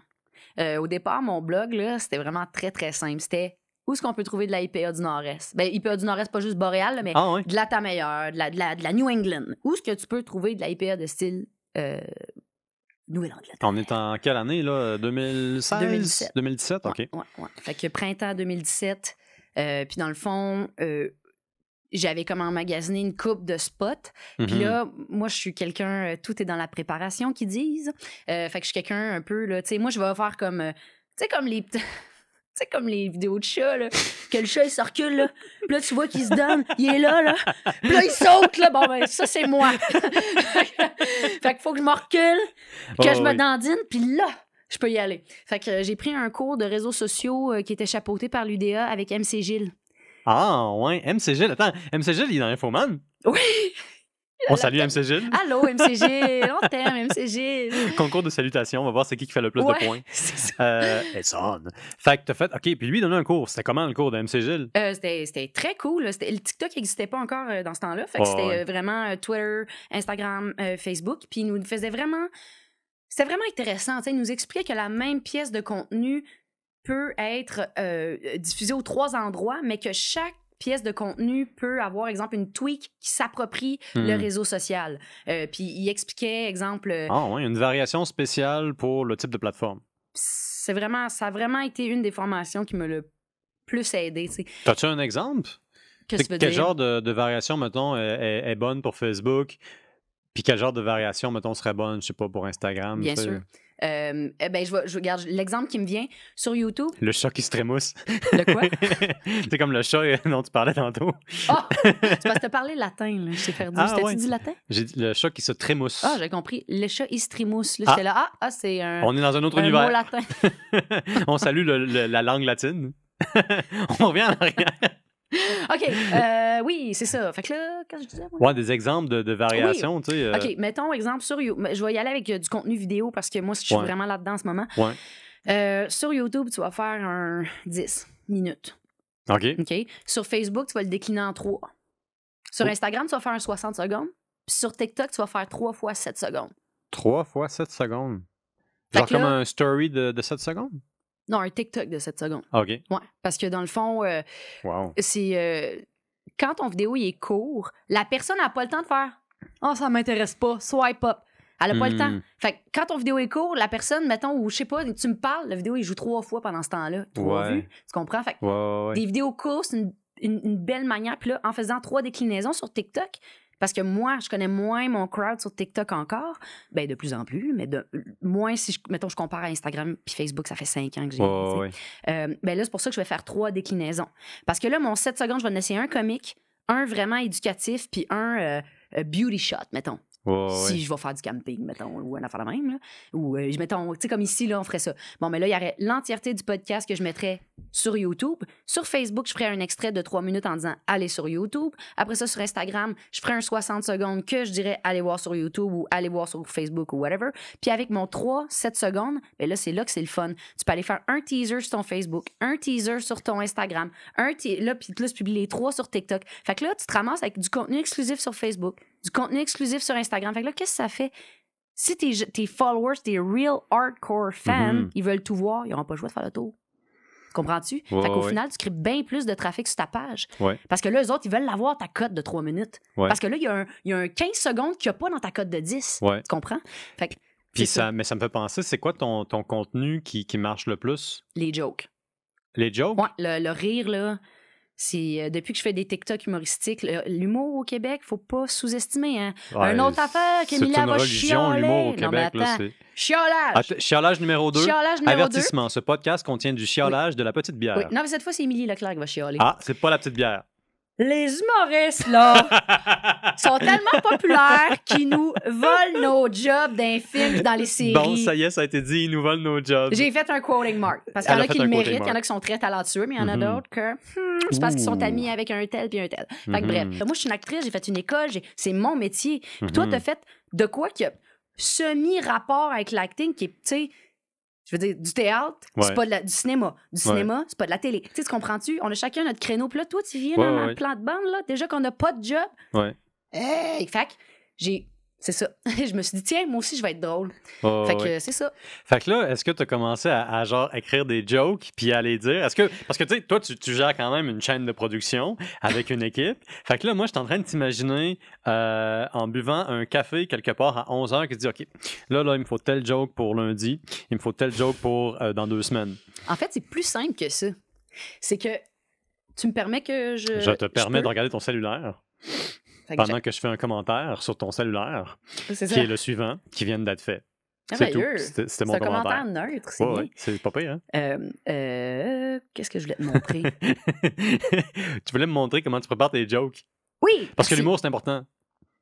Euh, au départ, mon blog, là, c'était vraiment très, très simple. C'était où est-ce qu'on peut trouver de la IPA du Nord-Est? Ben, IPA du Nord-Est, pas juste boréal, mais ah, de la Tameilleur, de la, New England. Où est-ce que tu peux trouver de la IPA de style euh, Nouvelle-Angleterre? On est en quelle année, là? 2016? 2017. 2017, OK. Ouais, ouais, Fait que printemps 2017. Euh, puis dans le fond, j'avais comme emmagasiné une coupe de spots. Puis mhm. là, moi, je suis quelqu'un, euh, tout est dans la préparation qu'ils disent. Euh, fait que je suis quelqu'un un peu, là, tu sais, moi, je vais faire comme, euh, tu sais, comme les sais, comme les vidéos de chat, là, que le chat, il recule. là. là, tu vois qu'il se donne, il est là, là. Puis là, il saute, là. Bon, ben, ça, c'est moi. fait qu'il faut que je me recule, que je oh, me dandine, puis là, je peux y aller. Fait que j'ai pris un cours de réseaux sociaux qui était chapeauté par l'UDA avec MC Gilles. Ah, ouais. MC Attends, MC il est dans Infoman? Oui! On salue MC Allô, MC Gilles. On t'aime, MC Concours de salutations. On va voir c'est qui qui fait le plus de points. Ça. Euh, it's Fait que t'as fait. OK, puis lui, il un cours. C'était comment le cours de MC euh, c'était très cool. Le TikTok n'existait pas encore euh, dans ce temps-là. Fait que c'était euh, vraiment Twitter, Instagram, Facebook. Puis il nous faisait vraiment. C'était vraiment intéressant. il nous expliquait que la même pièce de contenu peut être euh, diffusé aux trois endroits, mais que chaque pièce de contenu peut avoir, exemple, une tweak qui s'approprie le hmm. réseau social. Euh, puis il expliquait, exemple... Euh, ah oh, oui, une variation spéciale pour le type de plateforme. C'est vraiment... Ça a vraiment été une des formations qui me l'a plus aidé. T'as-tu un exemple? Que quel dire? genre de, variation, mettons, est, est bonne pour Facebook? Puis quel genre de variation, mettons, serait bonne, je sais pas, pour Instagram? Bien sûr. Euh, eh ben, je, regarde l'exemple qui me vient sur YouTube. Le chat qui se trémousse. quoi? c'est comme le chat euh, dont tu parlais tantôt. Ah! Oh, te parler latin, là, je perdu. Ah, je dit latin? J'ai dit le chat qui se trémousse. Ah, j'ai compris. Le chat, il se trémousse. Là, ah. là, ah, ah, c'est un. On est dans un autre univers. Mot latin. On salue la langue latine. On revient en arrière. OK. Euh, oui, c'est ça. Fait que là, quand je disais. Ouais, des exemples de, variations, tu sais. Euh. OK, mettons exemple sur YouTube. Je vais y aller avec euh, du contenu vidéo parce que moi, je suis vraiment là-dedans en ce moment. Ouais. sur YouTube, tu vas faire un 10 minutes. OK. Sur Facebook, tu vas le décliner en 3. Sur oh. Instagram, tu vas faire un 60 secondes. sur TikTok, tu vas faire 3 fois 7 secondes. 3 fois 7 secondes. Genre comme un story de 7 secondes? Non, un TikTok de 7 secondes. Ah, OK. Ouais, parce que dans le fond, euh, c'est. Euh, quand ton vidéo est court, la personne n'a pas le temps de faire. Oh, ça m'intéresse pas, swipe up. Elle n'a pas le temps. Hmm. Fait quand ton vidéo est court, la personne, mettons, ou je sais pas, tu me parles, la vidéo, il joue trois fois pendant ce temps-là. Trois vues. Tu comprends? Fait des vidéos courtes, c'est une, une, belle manière. Puis là, en faisant trois déclinaisons sur TikTok, parce que moi, je connais moins mon crowd sur TikTok encore. Ben, de plus en plus, mais moins si, je, mettons, je compare à Instagram puis Facebook, ça fait cinq ans que j'ai. Euh, ben là, c'est pour ça que je vais faire trois déclinaisons. Parce que là, mon 7 secondes, je vais en essayer un comique, un vraiment éducatif, puis un euh, euh, beauty shot, mettons si je vais faire du camping, mettons, ou un affaire la même. Ou, euh, je mettons, tu sais, comme ici, là, on ferait ça. Bon, mais là, il y aurait l'entièreté du podcast que je mettrais sur YouTube. Sur Facebook, je ferais un extrait de trois minutes en disant allez sur YouTube. Après ça, sur Instagram, je ferais un 60 secondes que je dirais allez voir sur YouTube ou allez voir sur Facebook ou whatever. Puis avec mon 3, 7 secondes, mais ben là, c'est là que c'est le fun. Tu peux aller faire un teaser sur ton Facebook, un teaser sur ton Instagram, un teaser... là, puis là, tu publies les trois sur TikTok. Fait que là, tu te ramasses avec du contenu exclusif sur Facebook, du contenu exclusif sur Instagram. Fait que là, qu'est-ce que ça fait? Si tes, tes followers, tes real hardcore fans, mhm. ils veulent tout voir, ils n'auront pas le choix de faire le tour. Comprends-tu? fait qu'au final, tu crées bien plus de trafic sur ta page. Parce que là, eux autres, ils veulent l'avoir ta cote de 3 minutes. Parce que là, il y, a un 15 secondes qu'il n'y a pas dans ta cote de 10. Tu comprends? Fait Puis ça, mais ça me fait penser, c'est quoi ton, contenu qui, marche le plus? Les jokes. Les jokes? Le, le rire, là. C'est euh, depuis que je fais des TikTok humoristiques, l'humour au Québec, faut pas sous-estimer. Hein? une autre affaire, Camilla va religion, l'humour au Québec, attends, Chiolage. chiolage numéro 2. Avertissement. Ce podcast contient du chiolage de la petite bière. Non, mais cette fois, c'est Émilie Leclerc qui va chioler. Ah, c'est pas la petite bière les humoristes, là, sont tellement populaires qu'ils nous volent nos jobs d'un film dans les séries. Bon, ça y est, ça a été dit, ils nous volent nos jobs. J'ai fait un quoting mark. Parce qu'il y en a, qui le méritent, il y en a qui sont très talentueux, mais il y en a mhm. d'autres que hmm, c'est parce qu'ils sont amis avec un tel puis un tel. Fait que mhm. bref, moi, je suis une actrice, j'ai fait une école, c'est mon métier. Puis toi, mhm. t'as fait de quoi qui a semi-rapport avec l'acting qui est, tu sais, je veux dire, du théâtre, c'est pas du cinéma. Du cinéma, c'est pas de la télé. Tu sais, comprends-tu? On a chacun notre créneau. Puis là, toi, tu viens dans un plan de bande, là, déjà qu'on n'a pas de job. Ouais. Hey, fac, j'ai c'est ça. je me suis dit, tiens, moi aussi, je vais être drôle. fait que c'est ça. Fait que là, est-ce que tu as commencé à, genre écrire des jokes puis à les dire? Est-ce que. Parce que tu sais, toi, tu, gères quand même une chaîne de production avec une équipe. Fait que là, moi, je suis en train de t'imaginer euh, en buvant un café quelque part à 11 h qui se dis « OK, là, là, il me faut tel joke pour lundi, il me faut tel joke pour euh, dans deux semaines. En fait, c'est plus simple que ça. C'est que tu me permets que je. Je te permets de regarder ton cellulaire pendant que, je fais un commentaire sur ton cellulaire, qui est le suivant, qui vient d'être fait. Ah, c'est ben tout. C'était mon un commentaire. neutre, c'est ouais, C'est pas pire, hein. euh, euh, Qu'est-ce que je voulais te montrer? tu voulais me montrer comment tu prépares tes jokes. Oui! Parce que l'humour, c'est important.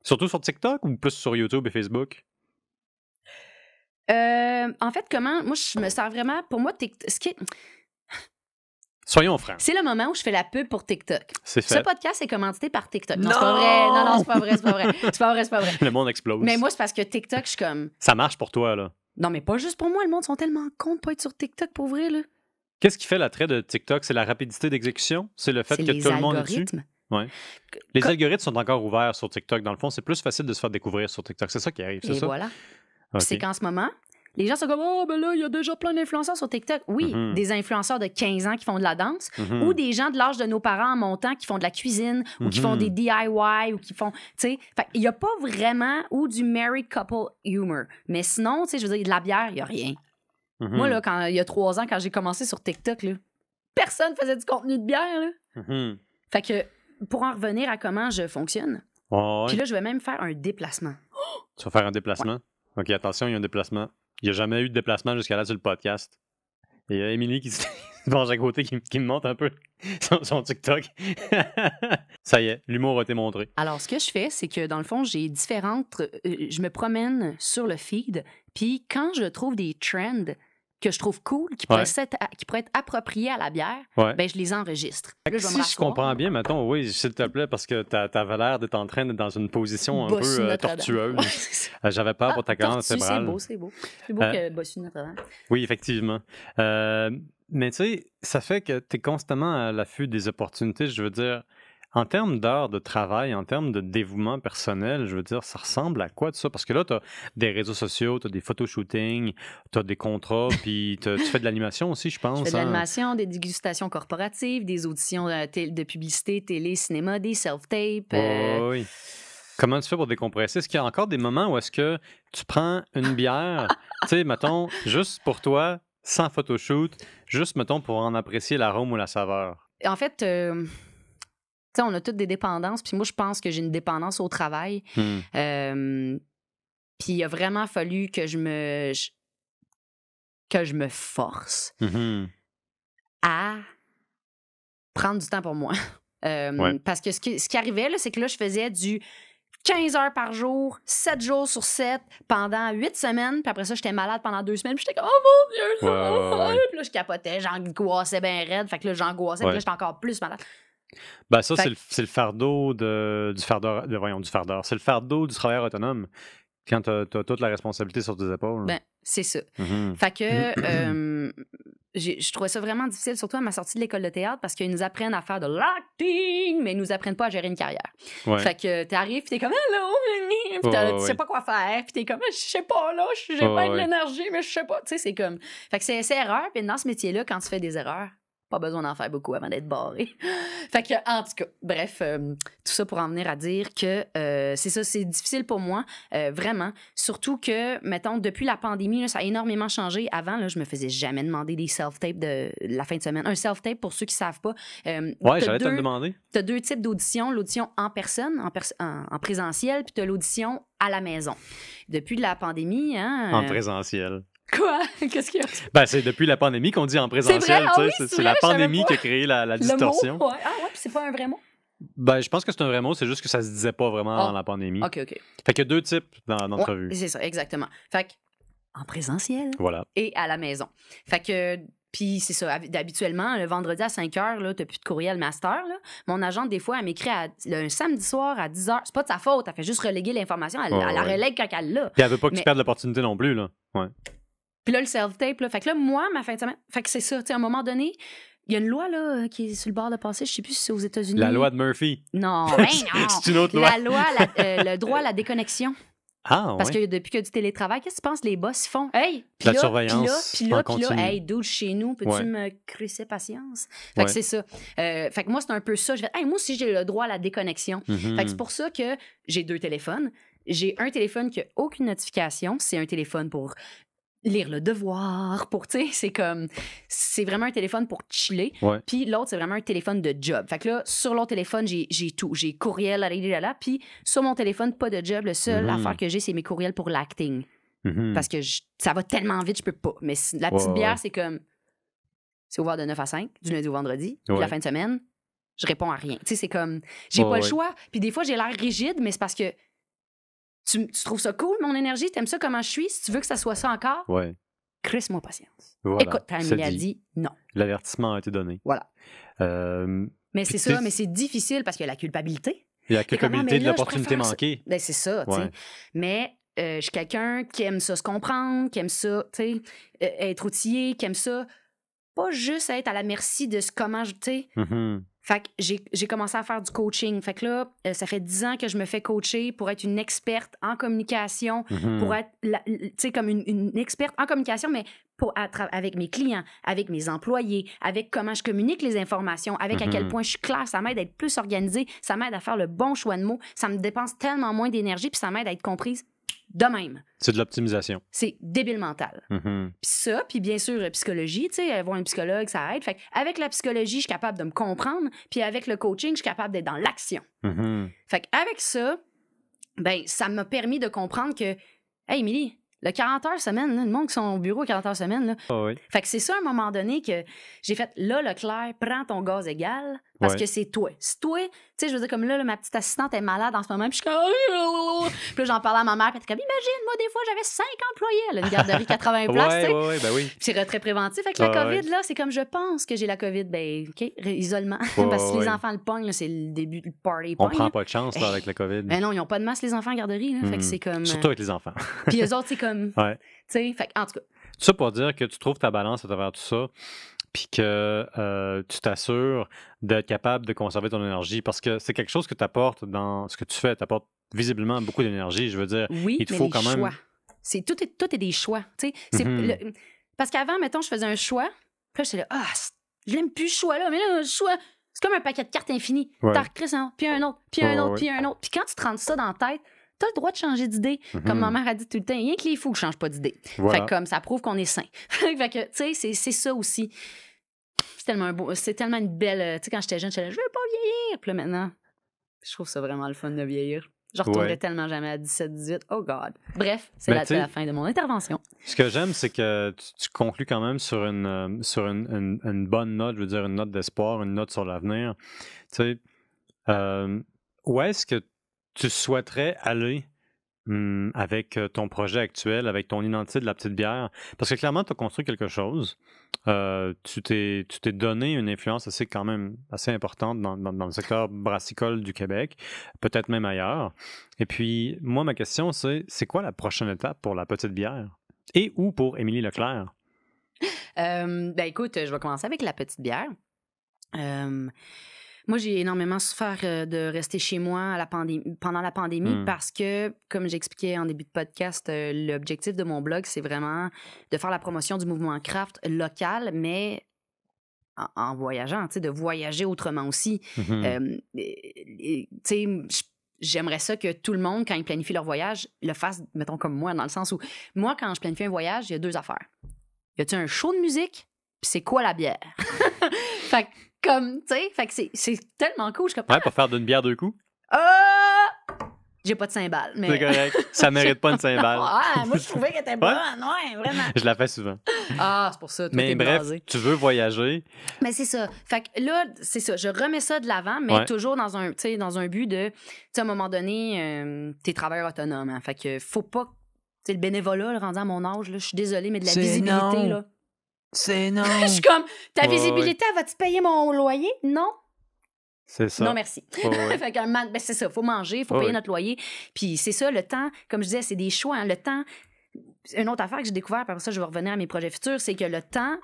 Surtout sur TikTok ou plus sur YouTube et Facebook? Euh, en fait, comment... Moi, je me sers vraiment... Pour moi, ce qui Soyons francs. C'est le moment où je fais la pub pour TikTok. C'est fait. Ce podcast est commandité par TikTok. Non, c'est pas vrai. Non, non, c'est pas vrai, c'est pas vrai. C'est pas vrai, c'est pas vrai. Le monde explose. Mais moi, c'est parce que TikTok, je suis comme. Ça marche pour toi, là. Non, mais pas juste pour moi. Le monde sont tellement cons de pas être sur TikTok pour vrai, là. Qu'est-ce qui fait l'attrait de TikTok? C'est la rapidité d'exécution? C'est le fait que tout le monde est dessus? Ouais. Les algorithmes sont encore ouverts sur TikTok. Dans le fond, c'est plus facile de se faire découvrir sur TikTok. C'est ça qui arrive, c'est ça? voilà. C'est qu'en ce moment, les gens sont comme, oh, ben là, il y a déjà plein d'influenceurs sur TikTok. Oui, mhm. des influenceurs de 15 ans qui font de la danse mhm. ou des gens de l'âge de nos parents en montant qui font de la cuisine ou qui font mhm. des DIY ou qui font, tu sais, il n'y a pas vraiment ou du married couple humor. Mais sinon, tu sais, je veux dire, de la bière, il n'y a rien. Moi, là, quand, il y a trois ans, quand j'ai commencé sur TikTok, là, personne faisait du contenu de bière. Là. Fait que, pour en revenir à comment je fonctionne, puis là, je vais même faire un déplacement. Tu vas faire un déplacement? OK, attention, il y a un déplacement. Il n'y a jamais eu de déplacement jusqu'à là sur le podcast. il y a Émilie qui se penche à côté, qui, me montre un peu son, son TikTok. ça y est, l'humour a été montré. Alors, ce que je fais, c'est que dans le fond, j'ai différentes. Euh, je me promène sur le feed, puis quand je trouve des trends, que je trouve cool, qui pourraient, être, qui être à la bière, ben, je les enregistre. je si je comprends bien, mettons, oui, s'il te plaît, parce que avais l'air d'être en train d'être dans une position un peu euh, tortueuse. Euh, j'avais peur ah, pour ta colonne C'est beau, c'est beau. C'est beau euh, que Bossu notre Oui, effectivement. mais tu sais, ça fait que tu es constamment à l'affût des opportunités. Je veux dire, en termes d'heures de travail, en termes de dévouement personnel, je veux dire, ça ressemble à quoi de ça? Parce que là, tu as des réseaux sociaux, tu as des photoshootings, tu as des contrats, puis tu fais de l'animation aussi, je pense. Je fais de hein. l'animation, des dégustations corporatives, des auditions euh, de publicité, télé, cinéma, des self-tapes. Euh. Oui. Comment tu fais pour décompresser? Est-ce qu'il y a encore des moments où est-ce que tu prends une bière, tu sais, mettons, juste pour toi, sans photoshoot, juste, mettons, pour en apprécier l'arôme ou la saveur? En fait... Euh, on a toutes des dépendances. Puis moi, je pense que j'ai une dépendance au travail. Hmm. puis il a vraiment fallu que je me, que je me force mm-hmm. à prendre du temps pour moi. Parce que ce qui, ce qui arrivait, c'est que là, je faisais du 15 heures par jour, 7 jours sur 7, pendant 8 semaines. Puis après ça, j'étais malade pendant 2 semaines. Puis j'étais comme, oh mon Dieu! puis là, je capotais, j'angoissais bien raide. Fait que là, j'angoissais. Puis là, j'étais encore plus malade. Ben ça, c'est le, fardeau de, du fardeur, de, voyons, du fardeau. C'est le fardeau du travail autonome quand tu as, toute la responsabilité sur tes épaules. Ben, c'est ça. Mmh fait que je trouvais ça vraiment difficile, surtout à ma sortie de l'école de théâtre, parce qu'ils nous apprennent à faire de l'acting, mais ils nous apprennent pas à gérer une carrière. Fait que t'arrives, tu t'es comme « Hello! » Puis oh, tu sais pas quoi faire, puis t'es comme « Je sais pas, là, j'ai pas de l'énergie, mais je sais pas. » Tu sais, c'est comme... Fait que c'est erreur, puis dans ce métier-là, quand tu fais des erreurs, pas besoin d'en faire beaucoup avant d'être barré. fait que, en tout cas, bref, euh, tout ça pour en venir à dire que euh, c'est ça, c'est difficile pour moi, euh, vraiment. Surtout que, mettons, depuis la pandémie, ça a énormément changé. Avant, là, je me faisais jamais demander des self-tapes de la fin de semaine. Un self-tape, pour ceux qui savent pas. ouais, j'allais te le demander. Tu as deux types d'auditions l'audition en personne, en, présentiel, puis tu as l'audition à la maison. Depuis la pandémie. Hein, en présentiel. Quoi? Qu'est-ce qu'il y a? Ben, c'est depuis la pandémie qu'on dit en présentiel. Ah c'est la pandémie qui a créé la, la distorsion. Mot, ouais. Ah ouais, c'est pas un vrai mot? Ben, je pense que c'est un vrai mot, c'est juste que ça se disait pas vraiment dans ah. la pandémie. OK, OK. Fait qu'il y a deux types dans c'est ça, exactement. Fait que, en présentiel. Voilà. Et à la maison. Fait que, puis c'est ça, habituellement, le vendredi à 5 h, là, t'as plus de courriel master, là. Mon agent, des fois, elle m'écrit un samedi soir à 10 h. C'est pas de sa faute, elle fait juste reléguer l'information, elle, la relègue quand elle l'a. Puis elle veut pas que tu perdes l'opportunité non plus, là. Ouais. Puis là, le self-tape, là. Fait que là, moi, ma fin de semaine. Fait que c'est ça, tu sais, à un moment donné, il y a une loi là, qui est sur le bord de passer, je sais plus si c'est aux États-Unis. La loi de Murphy. Non, ben non. c'est une autre loi. La loi, euh, le droit à la déconnexion. Ah, Parce que depuis qu'il y a du télétravail, qu'est-ce que tu penses les boss font? Hey! Puis la là, surveillance. Puis là, puis là, là, hey, d'où chez nous, peux-tu me crisser patience? Fait que c'est ça. Euh, fait que moi, c'est un peu ça. Je vais, hey, moi aussi, j'ai le droit à la déconnexion. Mm-hmm. Fait que c'est pour ça que j'ai deux téléphones. J'ai un téléphone qui n'a aucune notification. C'est un téléphone pour lire le devoir, pour, tu c'est comme, c'est vraiment un téléphone pour chiller. Puis l'autre, c'est vraiment un téléphone de job. Fait que là, sur l'autre téléphone, j'ai tout. J'ai courriel, là, là, là, Puis sur mon téléphone, pas de job. Le seul mm-hmm. affaire que j'ai, c'est mes courriels pour l'acting. Mm-hmm. Parce que ça va tellement vite, je peux pas. Mais la petite bière, c'est comme, c'est ouvert de 9 à 5, du lundi au vendredi. Puis la fin de semaine, je réponds à rien. Tu sais, c'est comme, j'ai pas le choix. Puis des fois, j'ai l'air rigide, mais c'est parce que tu, trouves ça cool, mon énergie? T'aimes ça comment je suis? Si tu veux que ça soit ça encore, ouais. crisse-moi patience. Voilà, Écoute, ta a dit, non. L'avertissement a été donné. Voilà. Euh, mais c'est ça, mais c'est difficile parce qu'il y a la culpabilité. Il y a la culpabilité de l'opportunité manquée. Ben, c'est ça, Mais euh, je suis quelqu'un qui aime ça se comprendre, qui aime ça, tu sais, euh, être outillé, qui aime ça pas juste être à la merci de ce comment je, mm-hmm. Fait que j'ai commencé à faire du coaching. Fait que là, euh, ça fait dix ans que je me fais coacher pour être une experte en communication, mhm. pour être, tu sais, comme une, experte en communication, mais pour, avec mes clients, avec mes employés, avec comment je communique les informations, avec à quel mhm. point je suis claire. Ça m'aide à être plus organisée, ça m'aide à faire le bon choix de mots, ça me dépense tellement moins d'énergie, puis ça m'aide à être comprise de même. C'est de l'optimisation. C'est débile mental. Mm-hmm. Puis ça, puis bien sûr, psychologie, tu sais, voir un psychologue, ça aide. Fait avec la psychologie, je suis capable de me comprendre, puis avec le coaching, je suis capable d'être dans l'action. Mm-hmm. avec ça, ben ça m'a permis de comprendre que, hey, Émilie, le 40 heures semaine, le monde qui sont au bureau 40 heures semaine, là. Ah fait que c'est ça, à un moment donné, que j'ai fait, là, Leclerc, prends ton gaz égal, parce que c'est toi. C'est toi, tu sais, je veux dire, comme là, ma petite assistante est malade en ce moment, puis je suis comme. puis j'en parlais à ma mère, puis elle comme, imagine, moi, des fois, j'avais cinq employés, là, une garderie 80 places, ouais, tu sais. Ouais, ben oui. Puis retrait préventif. Fait que la ah, COVID, là, c'est comme je pense que j'ai la COVID, ben, OK, isolement. parce que les enfants le pognent, c'est le début du party. On prend pas de chance, là, avec la COVID. Mais ben non, ils ont pas de masse, les enfants en garderie, là. Fait que hmm. c'est comme. Surtout euh, avec les enfants. puis eux autres, c'est comme. Ouais. Tu sais, fait en tout cas. ça pour dire que tu trouves ta balance à travers tout ça puis que euh, tu t'assures d'être capable de conserver ton énergie parce que c'est quelque chose que tu apportes dans ce que tu fais. Tu apportes visiblement beaucoup d'énergie, je veux dire. Oui, il faut quand même. C'est, tout, est, tout est des choix. Mm-hmm. parce qu'avant, mettons, je faisais un choix. Puis là, suis ah, je n'aime plus ce choix-là, mais là, le choix. C'est comme un paquet de cartes infinies. puis un autre, puis un autre, puis un autre. Puis quand tu te rends ça dans la tête, tu as le droit de changer d'idée. Comme ma mhm. mère a dit tout le temps, rien que les fous ne change pas d'idée. comme ça prouve qu'on est sain. fait que, tu sais, c'est ça aussi. C'est tellement, beau, c'est tellement une belle. Euh, tu sais, quand j'étais jeune, je je veux pas vieillir. Puis maintenant, je trouve ça vraiment le fun de vieillir. Je retournerai tellement jamais à 17, 18. Oh God. Bref, c'est la, fin de mon intervention. Ce que j'aime, c'est que tu, conclus quand même sur une, euh, sur une, bonne note, je veux dire une note d'espoir, une note sur l'avenir. Tu sais, euh, où est-ce que tu souhaiterais aller mmh, avec ton projet actuel, avec ton identité de la petite bière? Parce que clairement, tu as construit quelque chose. tu t'es donné une influence assez quand même assez importante dans, dans, le secteur brassicole du Québec, peut-être même ailleurs. Et puis, moi, ma question, c'est c'est quoi la prochaine étape pour la petite bière? Et où pour Émilie Leclerc? ben écoute, je vais commencer avec la petite bière. Moi, j'ai énormément souffert euh, de rester chez moi pendant la pandémie hmm. parce que, comme j'expliquais en début de podcast, euh, l'objectif de mon blog, c'est vraiment de faire la promotion du mouvement craft local, mais en, voyageant, de voyager autrement aussi. Mm-hmm. Euh, j'aimerais ça que tout le monde, quand il planifie leur voyage, le fasse, mettons, comme moi, dans le sens où, moi, quand je planifie un voyage, il y a deux affaires. Y a-tu un show de musique c'est quoi la bière? fait que, comme, tu sais, fait que c'est tellement cool. Je comprends. Ouais, pour faire d'une bière deux coups. Ah! J'ai pas de cymbale, mais... C'est correct. Ça mérite pas une cymbale. Ah, moi, je trouvais qu'elle était bonne. Ouais, vraiment. Je la fais souvent. Ah, c'est pour ça. mais bref, tu veux voyager. Mais c'est ça. Fait que là, c'est ça. Je remets ça de l'avant, mais toujours dans un, dans un but de... Tu sais, à un moment donné, euh, t'es travailleur autonome. Hein. fait que faut pas... Tu sais, le bénévolat, le rendant à mon âge, là, je suis désolée, mais de la visibilité, là... C'est non. je suis comme, ta visibilité, ouais. elle va-tu payer mon loyer? Non. C'est ça. Non, merci. ben, c'est ça, faut manger, faut payer notre loyer. Puis c'est ça, le temps, comme je disais, c'est des choix. Hein, le temps, une autre affaire que j'ai découvert, par ça, je vais revenir à mes projets futurs, c'est que le temps,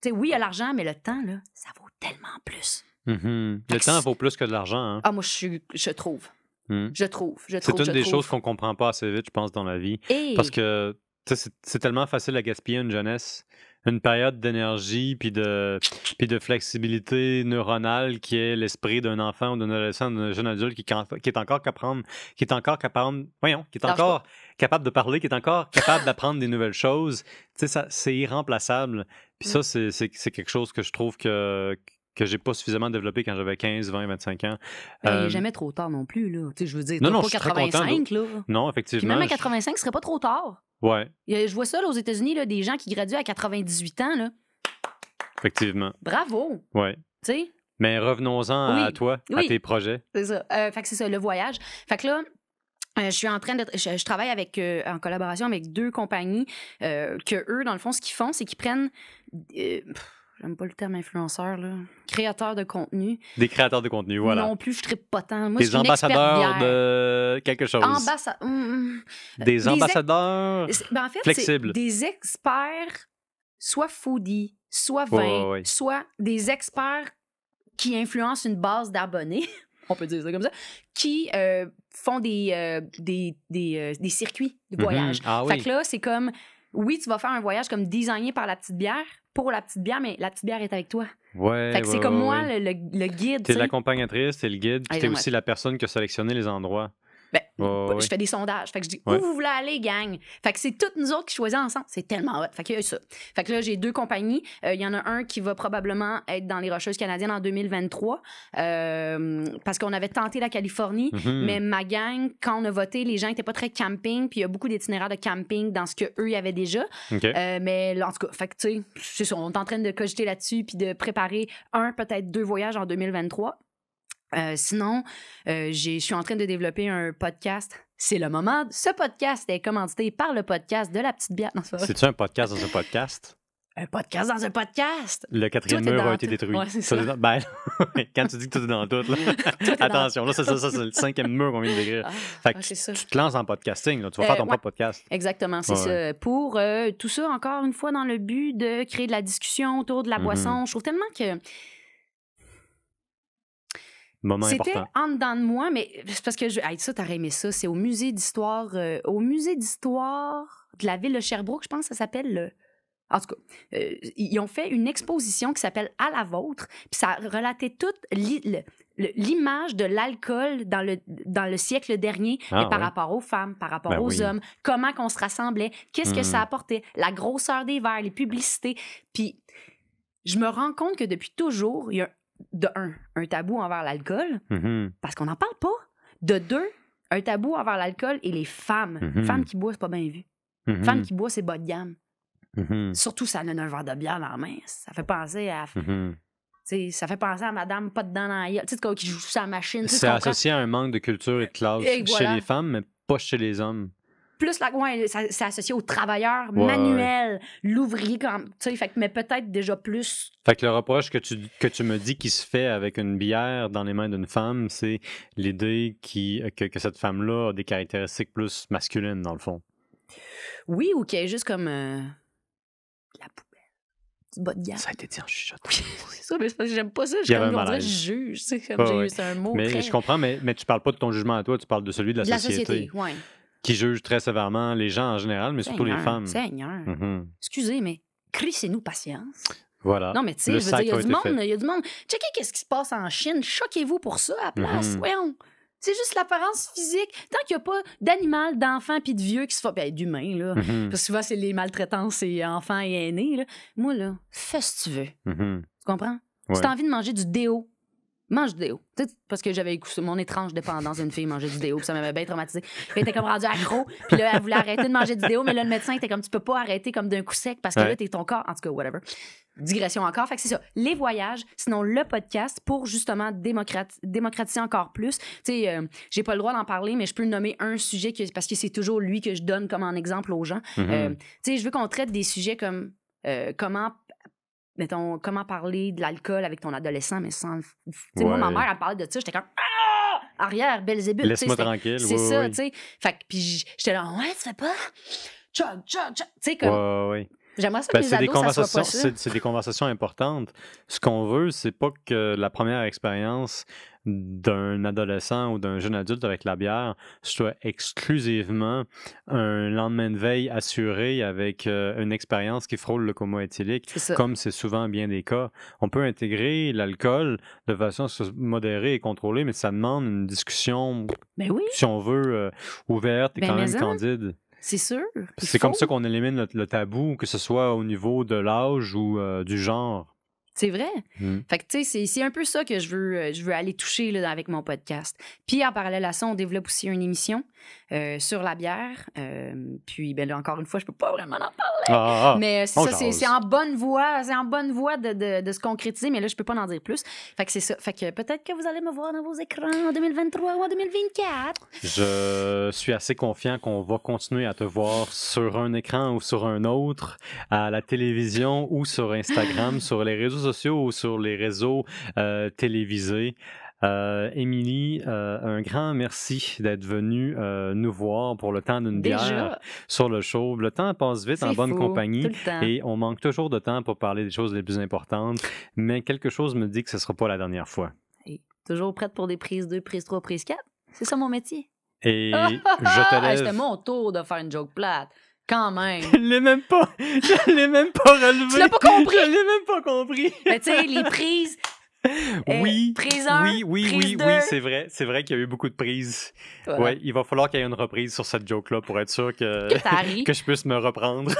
tu sais, oui, il y a l'argent, mais le temps, là, ça vaut tellement plus. Mm-hmm. Le temps vaut plus que de l'argent. Hein. Ah, moi, je, mm. je trouve. Je trouve. Je trouve. C'est une des choses qu'on comprend pas assez vite, je pense, dans la vie. Parce que c'est tellement facile à gaspiller une jeunesse une période d'énergie puis de, puis de flexibilité neuronale qui est l'esprit d'un enfant ou d'un adolescent, d'un jeune adulte qui, est encore capable, qui est encore capable, qui est encore capable de parler, qui est encore capable d'apprendre des nouvelles choses. Tu sais, c'est irremplaçable. Puis mm. ça, c'est quelque chose que je trouve que, que j'ai pas suffisamment développé quand j'avais 15, 20, 25 ans. Ben, euh, jamais trop tard non plus, je veux dire, pas 85, Non, effectivement. même à 85, ce serait pas trop tard. Ouais. je vois ça aux États-Unis, là, des gens qui graduent à 98 ans. Là. Effectivement. Bravo. Ouais. Tu sais? Mais revenons-en à toi, à tes projets. C'est ça. Euh, fait que c'est ça, le voyage. Fait que là, euh, je suis en train de. Je, travaille avec, euh, en collaboration avec deux compagnies euh, que eux, dans le fond, ce qu'ils font, c'est qu'ils prennent j'aime pas le terme influenceur, là. Créateur de contenu. Des créateurs de contenu, voilà. Non plus, je tripe pas tant. Moi, des ambassadeurs de quelque chose. Mm, mm. Des, ambassadeurs ben, en fait, flexibles. Des experts, soit foodie, soit vin, soit des experts qui influencent une base d'abonnés. on peut dire ça comme ça, qui euh, font des, euh, des, des, euh, des, circuits de mhm. voyage. Ah fait que là, c'est comme, oui, tu vas faire un voyage comme designé par la petite bière, pour la petite bière, mais la petite bière est avec toi. Ouais, fait que c'est comme moi, le, le guide. T'es l'accompagnatrice, t'es le guide, puis t'es aussi la personne qui a sélectionné les endroits. Ben, je fais des sondages. Fait que je dis, où vous voulez aller, gang? Fait que c'est toutes nous autres qui choisissons ensemble. C'est tellement hot. Fait y a ça. Fait que là, j'ai deux compagnies. Euh, il y en a un qui va probablement être dans les Rocheuses canadiennes en 2023 euh, parce qu'on avait tenté la Californie, mm-hmm. mais ma gang, quand on a voté, les gens n'étaient pas très camping, puis il y a beaucoup d'itinéraires de camping dans ce qu'eux, y avaient déjà. Euh, mais en tout cas, fait que tu sais, on est en train de cogiter là-dessus puis de préparer un, peut-être deux voyages en 2023. Euh, sinon, euh, je suis en train de développer un podcast. C'est le moment. Ce podcast est commandité par le podcast de la petite bière. C'est-tu un podcast dans un podcast? un podcast dans un podcast. Le quatrième mur a été détruit. quand tu dis que tout est dans tout, attention, là, c'est ça, c'est le cinquième mur qu'on vient de décrire. Ah, tu, te lances en podcasting, tu vas euh, faire ton propre podcast. Exactement, c'est ça. Pour tout ça, encore une fois, dans le but de créer de la discussion autour de la mm-hmm. boisson, je trouve tellement que c'était en dedans de moi, mais c'est parce que je. Hey, ça, t'aurais aimé ça. C'est au musée d'histoire. Euh, au musée d'histoire de la ville de Sherbrooke, je pense que ça s'appelle. Euh, en tout cas, euh, ils ont fait une exposition qui s'appelle À la vôtre, puis ça relatait toute l'image de l'alcool dans le, dans le siècle dernier, et ah, par rapport aux femmes, par rapport ben aux hommes, comment qu'on se rassemblait, qu'est-ce que ça mmh. apportait, la grosseur des verres, les publicités. Puis je me rends compte que depuis toujours, il y a de un, un tabou envers l'alcool, mm-hmm. parce qu'on n'en parle pas. De deux, un tabou envers l'alcool et les femmes. Mm-hmm. Femmes qui boivent, c'est pas bien vu. Mm-hmm. Femmes qui boivent, c'est bas de gamme. Surtout, ça donne un verre de bière dans la main. Ça fait penser à. ça fait penser à madame pas dedans dans la Tu sais, qui joue sa machine. C'est associé à un manque de culture et de classe chez les femmes, mais pas chez les hommes plus la ouais, c'est associé au travailleur manuel, l'ouvrier comme tu sais, mais peut-être déjà plus. Fait que le reproche que tu, que tu me dis qui se fait avec une bière dans les mains d'une femme, c'est l'idée qui que, cette femme-là a des caractéristiques plus masculines dans le fond. Oui, ou qu'elle est juste comme euh, la poubelle. Du bas de gamme. Ça a été dit en chuchotant. Oui, c'est ça, mais parce j'aime pas ça. Je, comme, dirait, juge. C'est comme oh, j'ai un mot. Mais, je comprends, mais, mais tu parles pas de ton jugement à toi, tu parles de celui de la, société. La société, ouais. Qui juge très sévèrement les gens en général, mais surtout les femmes. Seigneur. Mm-hmm. Excusez, mais crissez-nous patience. Voilà. Non, mais tu sais, il y a du monde, il y a du monde. Checkez qu'est-ce qui se passe en Chine. Choquez-vous pour ça à mm-hmm. place. Voyons. C'est juste l'apparence physique. Tant qu'il n'y a pas d'animal, d'enfant puis de vieux qui se font. Ben, d'humains, là. Mm-hmm. Parce que souvent, c'est les maltraitants, c'est enfants et aînés, là. Moi, là, fais ce que tu veux. Tu comprends? Si tu as envie de manger du déo, mange du déo. parce que j'avais mon étrange dépendance une fille mangeait du déo, puis ça m'avait bien traumatisé. Elle était comme rendue accro, puis là, elle voulait arrêter de manger du déo, mais là, le médecin était comme, tu peux pas arrêter comme d'un coup sec parce que là, t'es ton corps, en tout cas, whatever. Digression encore. Fait que c'est ça. Les voyages, sinon le podcast pour justement démocratiser encore plus. Tu sais, euh, j'ai pas le droit d'en parler, mais je peux nommer un sujet que, parce que c'est toujours lui que je donne comme un exemple aux gens. Mm-hmm. Euh, tu sais, je veux qu'on traite des sujets comme euh, comment mettons, comment parler de l'alcool avec ton adolescent, mais sans. Tu sais, moi, ma mère, elle parlait de ça, j'étais comme. Ah! Arrière, Belzébuth. Laisse-moi tranquille. C'est ça, tu sais. Fait puis j'étais là, ouais, tu fais pas? Tu sais, comme. Ouais, ouais, c'est des conversations importantes. Ce qu'on veut, c'est pas que la première expérience d'un adolescent ou d'un jeune adulte avec la bière soit exclusivement un lendemain de veille assuré avec euh, une expérience qui frôle le coma éthylique, comme c'est souvent bien des cas. On peut intégrer l'alcool de façon modérée et contrôlée, mais ça demande une discussion, ben si on veut, euh, ouverte et ben, quand même candide. C'est sûr. C'est comme ça qu'on élimine le, tabou, que ce soit au niveau de l'âge ou euh, du genre. C'est vrai. Hmm. Fait que, c'est un peu ça que je veux, euh, je veux aller toucher là, avec mon podcast. Puis, en parallèle à ça, on développe aussi une émission euh, sur la bière. Euh, puis, ben encore une fois, je peux pas vraiment en parler. Ah, ah, ah. mais c'est ça, c'est en bonne voie, c'est en bonne voie de, de, de, se concrétiser, mais là, je peux pas en dire plus. Fait que c'est ça. Fait que peut-être que vous allez me voir dans vos écrans en 2023 ou en 2024. Je suis assez confiant qu'on va continuer à te voir sur un écran ou sur un autre, à la télévision ou sur Instagram, sur les réseaux sociaux ou sur les réseaux euh, télévisés. Euh, Émilie, euh, un grand merci d'être venue nous voir pour le temps d'une bière sur le show. Le temps passe vite en bonne compagnie et on manque toujours de temps pour parler des choses les plus importantes, mais quelque chose me dit que ce ne sera pas la dernière fois. toujours prête pour des prises 2, prises 3, prises 4. C'est ça mon métier. Et je te laisse. C'était mon tour de faire une joke plate. Quand même. Je l'ai même pas, je l'ai même pas relevé. Tu l'as pas compris. Je l'ai même pas compris. Mais tu sais, les prises. Oui, oui, oui, oui, oui, c'est vrai, c'est vrai qu'il y a eu beaucoup de prises. Ouais, il va falloir qu'il y ait une reprise sur cette joke-là pour être sûr que, que, que je puisse me reprendre.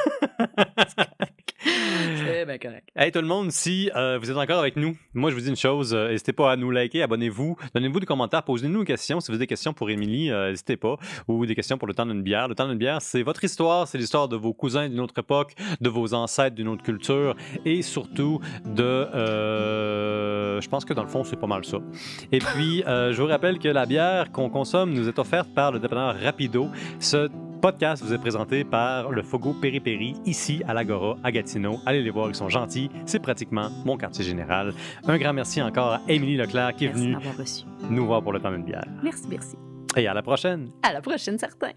C'est bien correct. Hey tout le monde, si euh, vous êtes encore avec nous, moi je vous dis une chose, euh, n'hésitez pas à nous liker, abonnez-vous, donnez-vous des commentaires, posez-nous des questions. Si vous avez des questions pour Émilie, euh, n'hésitez pas. Ou des questions pour le temps d'une bière. Le temps d'une bière, c'est votre histoire, c'est l'histoire de vos cousins d'une autre époque, de vos ancêtres d'une autre culture et surtout de... je pense que dans le fond, c'est pas mal ça. Et puis, je vous rappelle que la bière qu'on consomme nous est offerte par le dépanneur Rapido. Ce podcast vous est présenté par le Fogo Péripéri ici à l'Agora, à Gatineau. Allez les voir ils sont gentils. C'est pratiquement mon quartier général. Un grand merci encore à Émilie Leclerc qui est venue nous voir pour le temps d'une bière. Merci, merci. Et à la prochaine. À la prochaine, certain.